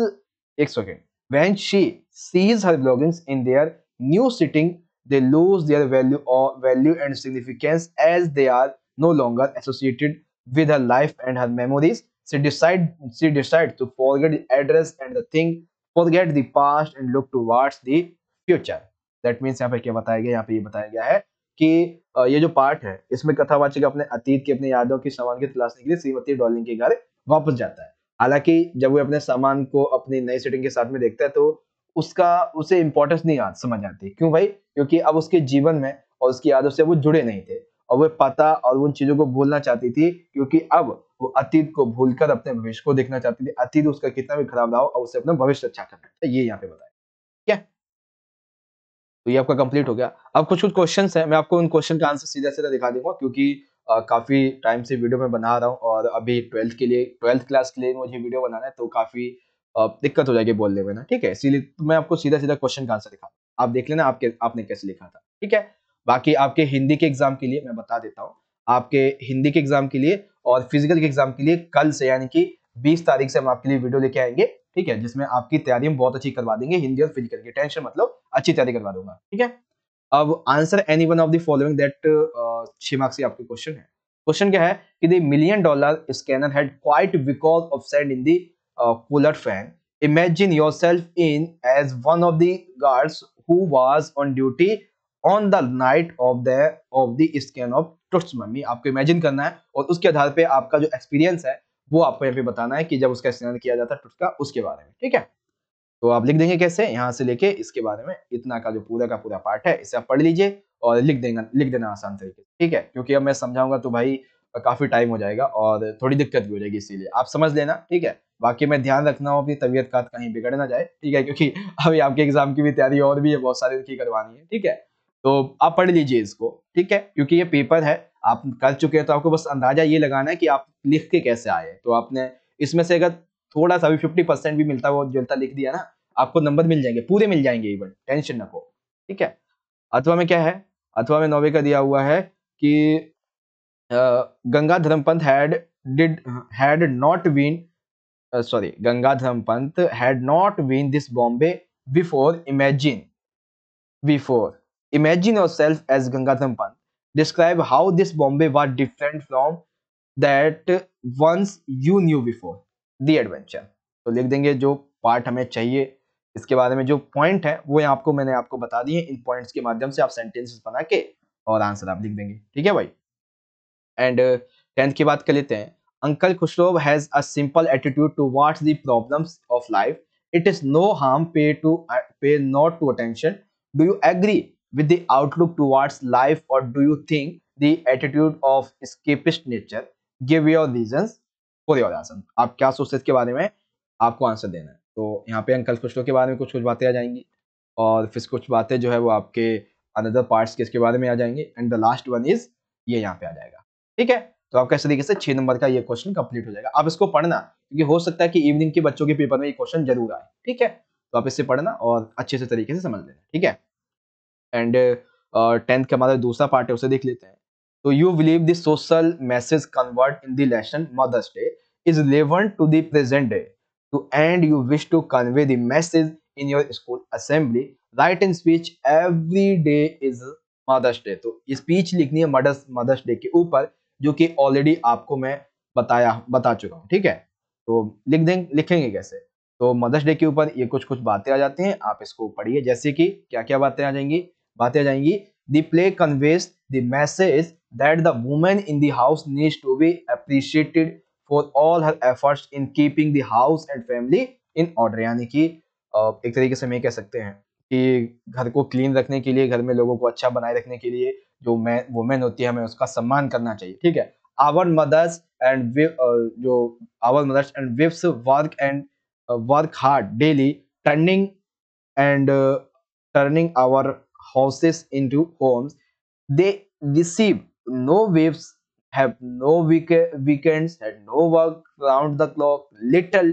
Speaker 1: एक second when she sees her belongings in their new sitting they lose their value or value and significance as they are no longer associated with her life and her memories she decide she decide to forget the address and the thing forget the past and look towards the future that means यहाँ पे क्या बताया गया कि ये जो part है इसमें कथावाचक अपने अतीत की अपने यादों की सामान की तलाशने के लिए श्रीमती डॉलिंग के घर वापस जाता है हालांकि जब वो अपने सामान को अपनी नई सेटिंग के साथ में देखता है तो उसका उसे इम्पोर्टेंस नहीं आ, समझ आती क्यों भाई क्योंकि अब उसके जीवन में और उसकी यादों से वो जुड़े नहीं थे और वो पता और उन चीजों को भूलना चाहती थी क्योंकि अब वो अतीत को भूलकर अपने भविष्य को देखना चाहती थी अतीत उसका कितना भी खराब रहा हो और उसे अपना भविष्य अच्छा करना तो ये यहाँ पे बताया क्या तो ये आपका कंप्लीट हो गया अब कुछ कुछ क्वेश्चन है मैं आपको उन क्वेश्चन का आंसर सीधा सीधा दिखा दूंगा क्योंकि आ, काफी टाइम से वीडियो में बना रहा हूँ और अभी ट्वेल्थ के लिए ट्वेल्थ क्लास के लिए मुझे वीडियो बनाना है तो काफी दिक्कत हो जाएगी बोलने में ना ठीक है इसीलिए तो मैं आपको सीधा सीधा क्वेश्चन का आंसर दिखा आप देख लेना आपके आपने कैसे लिखा था ठीक है बाकी आपके हिंदी के एग्जाम के लिए मैं बता देता हूँ आपके हिंदी के एग्जाम के लिए और फिजिकल के एग्जाम के लिए कल से यानी कि बीस तारीख से हम आपके लिए वीडियो लेके आएंगे ठीक है जिसमें आपकी तैयारी हम बहुत अच्छी करवा देंगे हिंदी और फिजिकल की टेंशन मतलब अच्छी तैयारी करवा दूंगा ठीक है अब answer any one of the following that छह मार्क्स आपके क्वेश्चन है क्वेश्चन क्या है कि the million dollar scanner had quite because of send in the cooler fan imagine yourself in as one of the guards who was on duty on the night of the of the scan of ट्रुट्स मम्मी आपको imagine करना है और उसके आधार पे आपका जो एक्सपीरियंस है वो आपको यहाँ पे बताना है कि जब उसका इस्तेमाल किया जाता है टुटका उसके बारे में ठीक है तो आप लिख देंगे कैसे यहाँ से लेके इसके बारे में इतना का जो पूरा का पूरा पार्ट है इसे आप पढ़ लीजिए और लिख देंगे लिख देना आसान तरीके से ठीक है क्योंकि अब मैं समझाऊंगा तो भाई काफ़ी टाइम हो जाएगा और थोड़ी दिक्कत भी हो जाएगी इसीलिए आप समझ लेना ठीक है बाकी मैं ध्यान रखना हो अपनी तबीयत का कहीं बिगड़ ना जाए ठीक है क्योंकि अभी आपके एग्जाम की भी तैयारी और भी है बहुत सारी उनकी करवानी है ठीक है तो आप पढ़ लीजिए इसको ठीक है क्योंकि ये पेपर है आप कर चुके हैं तो आपको बस अंदाजा ये लगाना है कि आप लिख के कैसे आए तो आपने इसमें से अगर थोड़ा सा भी फिफ्टी परसेंट भी मिलता वो जुलता लिख दिया ना आपको नंबर मिल जाएंगे पूरे मिल जाएंगे इवन टेंशन ना हो ठीक है अथवा में क्या है अथवा में नोवे का दिया हुआ है कि Ganga Dharampanth had did had not been sorry Ganga Dharampanth had not been this Bombay before imagine before imagine yourself as Ganga Dharampanth describe how this bombay was different from that once you knew before the adventure तो लिख देंगे जो part हमें चाहिए इसके बारे में जो पॉइंट है वो आपको मैंने आपको बता दिए इन पॉइंट्स के माध्यम से आप सेंटेंसेस बना के और आंसर आप लिख देंगे ठीक है भाई एंड टेंथ uh, की बात कर लेते हैं uncle Khusrov has a simple attitude to what's the problems of life it is no harm pay to pay not to attention do you agree with the outlook towards life or do you think the attitude of escapist nature give your reasons for your answer आप क्या सोचते हैं इसके बारे में आपको answer देना है तो यहाँ पे अंकल कुछ लोग के बारे में कुछ कुछ बातें आ जाएंगी और फिर कुछ बातें जो है वो आपके अनदर पार्ट्स के इसके बारे में आ जाएंगे and the last one is ये यहाँ पे आ जाएगा ठीक है तो आपका इस तरीके से छह नंबर का ये क्वेश्चन कंप्लीट हो जाएगा आप इसको पढ़ना क्योंकि हो सकता है कि इवनिंग के बच्चों के पेपर में ये क्वेश्चन जरूर आए ठीक है तो आप इससे पढ़ना और अच्छे से तरीके से समझ लेना ठीक है एंड टेंथ uh, uh, के हमारा दूसरा पार्ट है उसे देख लेते हैं तो you believe this social message convert in देशन mother's day is relevant to the present day to and you wish to convey the message in your school assembly write in speech every day is mother's day तो ये speech लिखनी है mother's mother's day के ऊपर जो कि already आपको मैं बताया बता चुका हूँ ठीक है तो लिख देंगे लिखेंगे कैसे तो मदर्स डे के ऊपर ये कुछ कुछ बातें आ जाती हैं आप इसको पढ़िए जैसे कि क्या क्या बातें आ जाएंगी बातें आ जाएंगी the play conveys the message that the women in the house needs to be appreciated for all her efforts in keeping the house and family in order यानी कि एक तरीके से मैं कह सकते हैं कि घर को क्लीन रखने के लिए घर में लोगों को अच्छा बनाए रखने के लिए जो मैं वुमेन होती है हमें उसका सम्मान करना चाहिए ठीक है आवर मदर्स एंड जो our mothers and wives work and work hard daily turning and turning our houses into homes they receive no waves have no week weekends had no work round the clock little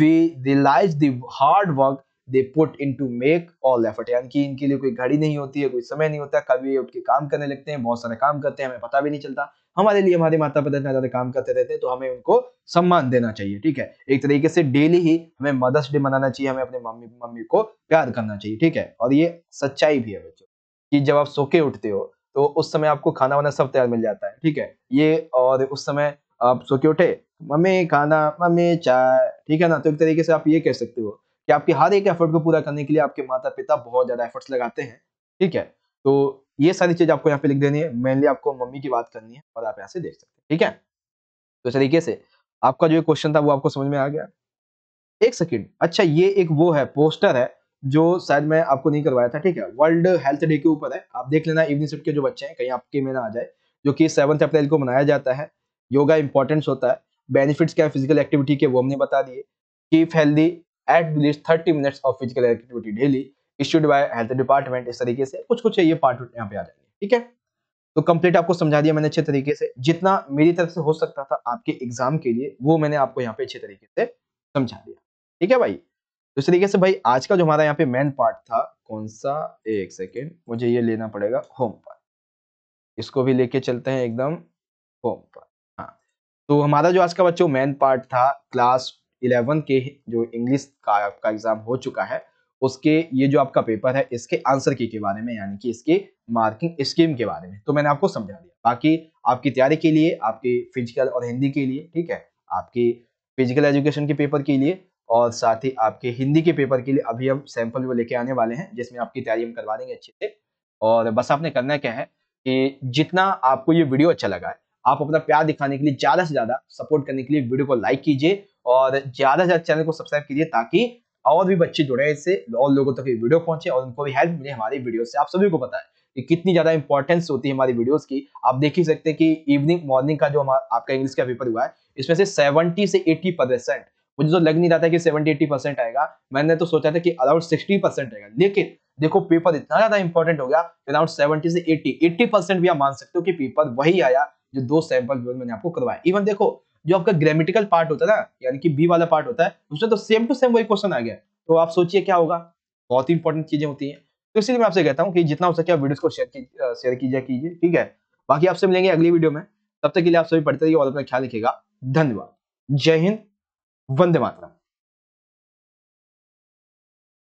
Speaker 1: we realize the hard work they put into make all effort yani ki inke liye koi ghadi nahi hoti hai koi samay nahi hota kabhi कभी उठ के काम करने लगते हैं बहुत सारे काम करते हैं हमें पता भी नहीं चलता हमारे लिए हमारे माता पिता इतना ज्यादा काम करते रहते हैं तो हमें उनको सम्मान देना चाहिए ठीक है एक तरीके से डेली ही हमें मदर्स डे मनाना चाहिए हमें अपने मम्मी मम्मी को प्यार करना चाहिए ठीक है और ये सच्चाई भी है बच्चों कि जब आप सोके उठते हो तो उस समय आपको खाना वाना सब तैयार मिल जाता है ठीक है ये और उस समय आप सोके उठे मम्मी खाना मम्मी चाय ठीक है ना तो एक तरीके से आप ये कह सकते हो कि आपके हर एक एफर्ट को पूरा करने के लिए आपके माता पिता बहुत ज्यादा एफर्ट्स लगाते हैं ठीक है तो ये सारी चीज़ आपको यहाँ पे लिख देनी है मेनली आपको मम्मी की बात करनी है और आप यहाँ से देख सकते हैं ठीक है तो तरीके से आपका जो क्वेश्चन था वो आपको समझ में आ गया एक सेकेंड अच्छा ये एक वो है पोस्टर है जो शायद मैं आपको नहीं करवाया था ठीक है वर्ल्ड हेल्थ डे के ऊपर है आप देख लेना इवनिंग शिफ्ट के जो बच्चे हैं कहीं आपके में ना आ जाए जो कि सेवंथ अप्रैल को मनाया जाता है योगा इंपॉर्टेंस होता है बेनिफिट्स क्या है फिजिकल एक्टिविटी के वो हमने बता दिए keep healthy at least thirty minutes of physical activity daily issued by health department इस तरीके से कुछ कुछ है ये पार्ट यहाँ पे आ जाएंगे ठीक है तो कंप्लीट आपको समझा दिया मैंने अच्छे तरीके से जितना मेरी तरफ से हो सकता था आपके एग्जाम के लिए वो मैंने आपको यहाँ पे अच्छे तरीके से समझा दिया ठीक है भाई तो इस तरीके से भाई आज का जो हमारा यहाँ पे मेन पार्ट था कौन सा एक सेकेंड मुझे ये लेना पड़ेगा होम पार्ट इसको भी लेके चलते हैं एकदम होम पार्ट हाँ तो हमारा जो आज का बच्चों मेन पार्ट था क्लास इलेवन के जो इंग्लिश का आपका एग्जाम हो चुका है उसके ये जो आपका पेपर है इसके आंसर की के बारे में यानी कि इसके मार्किंग स्कीम के बारे में तो मैंने आपको समझा दिया बाकी आपकी तैयारी के लिए आपके फिजिकल और हिंदी के लिए ठीक है आपकी फिजिकल एजुकेशन के पेपर के लिए और साथ ही आपके हिंदी के पेपर के लिए अभी हम सैंपल वो लेके आने वाले हैं जिसमें आपकी तैयारी हम करवा देंगे अच्छे से और बस आपने करना क्या है कि जितना आपको ये वीडियो अच्छा लगा है आप अपना प्यार दिखाने के लिए ज़्यादा से ज़्यादा सपोर्ट करने के लिए वीडियो को लाइक कीजिए और ज़्यादा से ज़्यादा चैनल को सब्सक्राइब कीजिए ताकि और भी बच्चे जुड़े इससे और लोगों तक ये वीडियो पहुंचे और उनको भी हेल्प मिले हमारी वीडियो से आप सभी को पता है कि कितनी ज़्यादा इंपॉर्टेंस होती है हमारी वीडियोस की आप देख ही सकते हैं कि इवनिंग मॉर्निंग का जो हमारा आपका इंग्लिश का पेपर हुआ है इसमें से 70 से 80 परसेंट मुझे तो लग नहीं रहा था कि 70 80 परसेंट आएगा मैंने तो सोचा था कि अराउंड 60 परसेंट आएगा लेकिन देखो पेपर इतना ज़्यादा इंपॉर्टेंट हो गया अराउंड सेवेंटी से एट्टी एट्टी भी आप मान सकते हो कि पेपर वही आया जो दो सैंपल मैंने आपको करवाया इवन देखो जो आपका ग्रामेटिकल पार्ट होता है ना यानी कि बी वाला पार्ट होता है उसमें तो सेम टू सेम वही क्वेश्चन आ गया तो आप सोचिए क्या होगा बहुत ही इंपॉर्टेंट चीजें होती हैं तो इसलिए मैं आपसे कहता हूँ कि जितना हो सके आप वीडियो को शेयर शेयर कीजिए कीजिए ठीक है बाकी आपसे मिलेंगे अगली वीडियो में तब तक के लिए आप सभी पढ़ते रहिए और अपना ख्याल रखिएगा धन्यवाद जय हिंद वंदे मातरम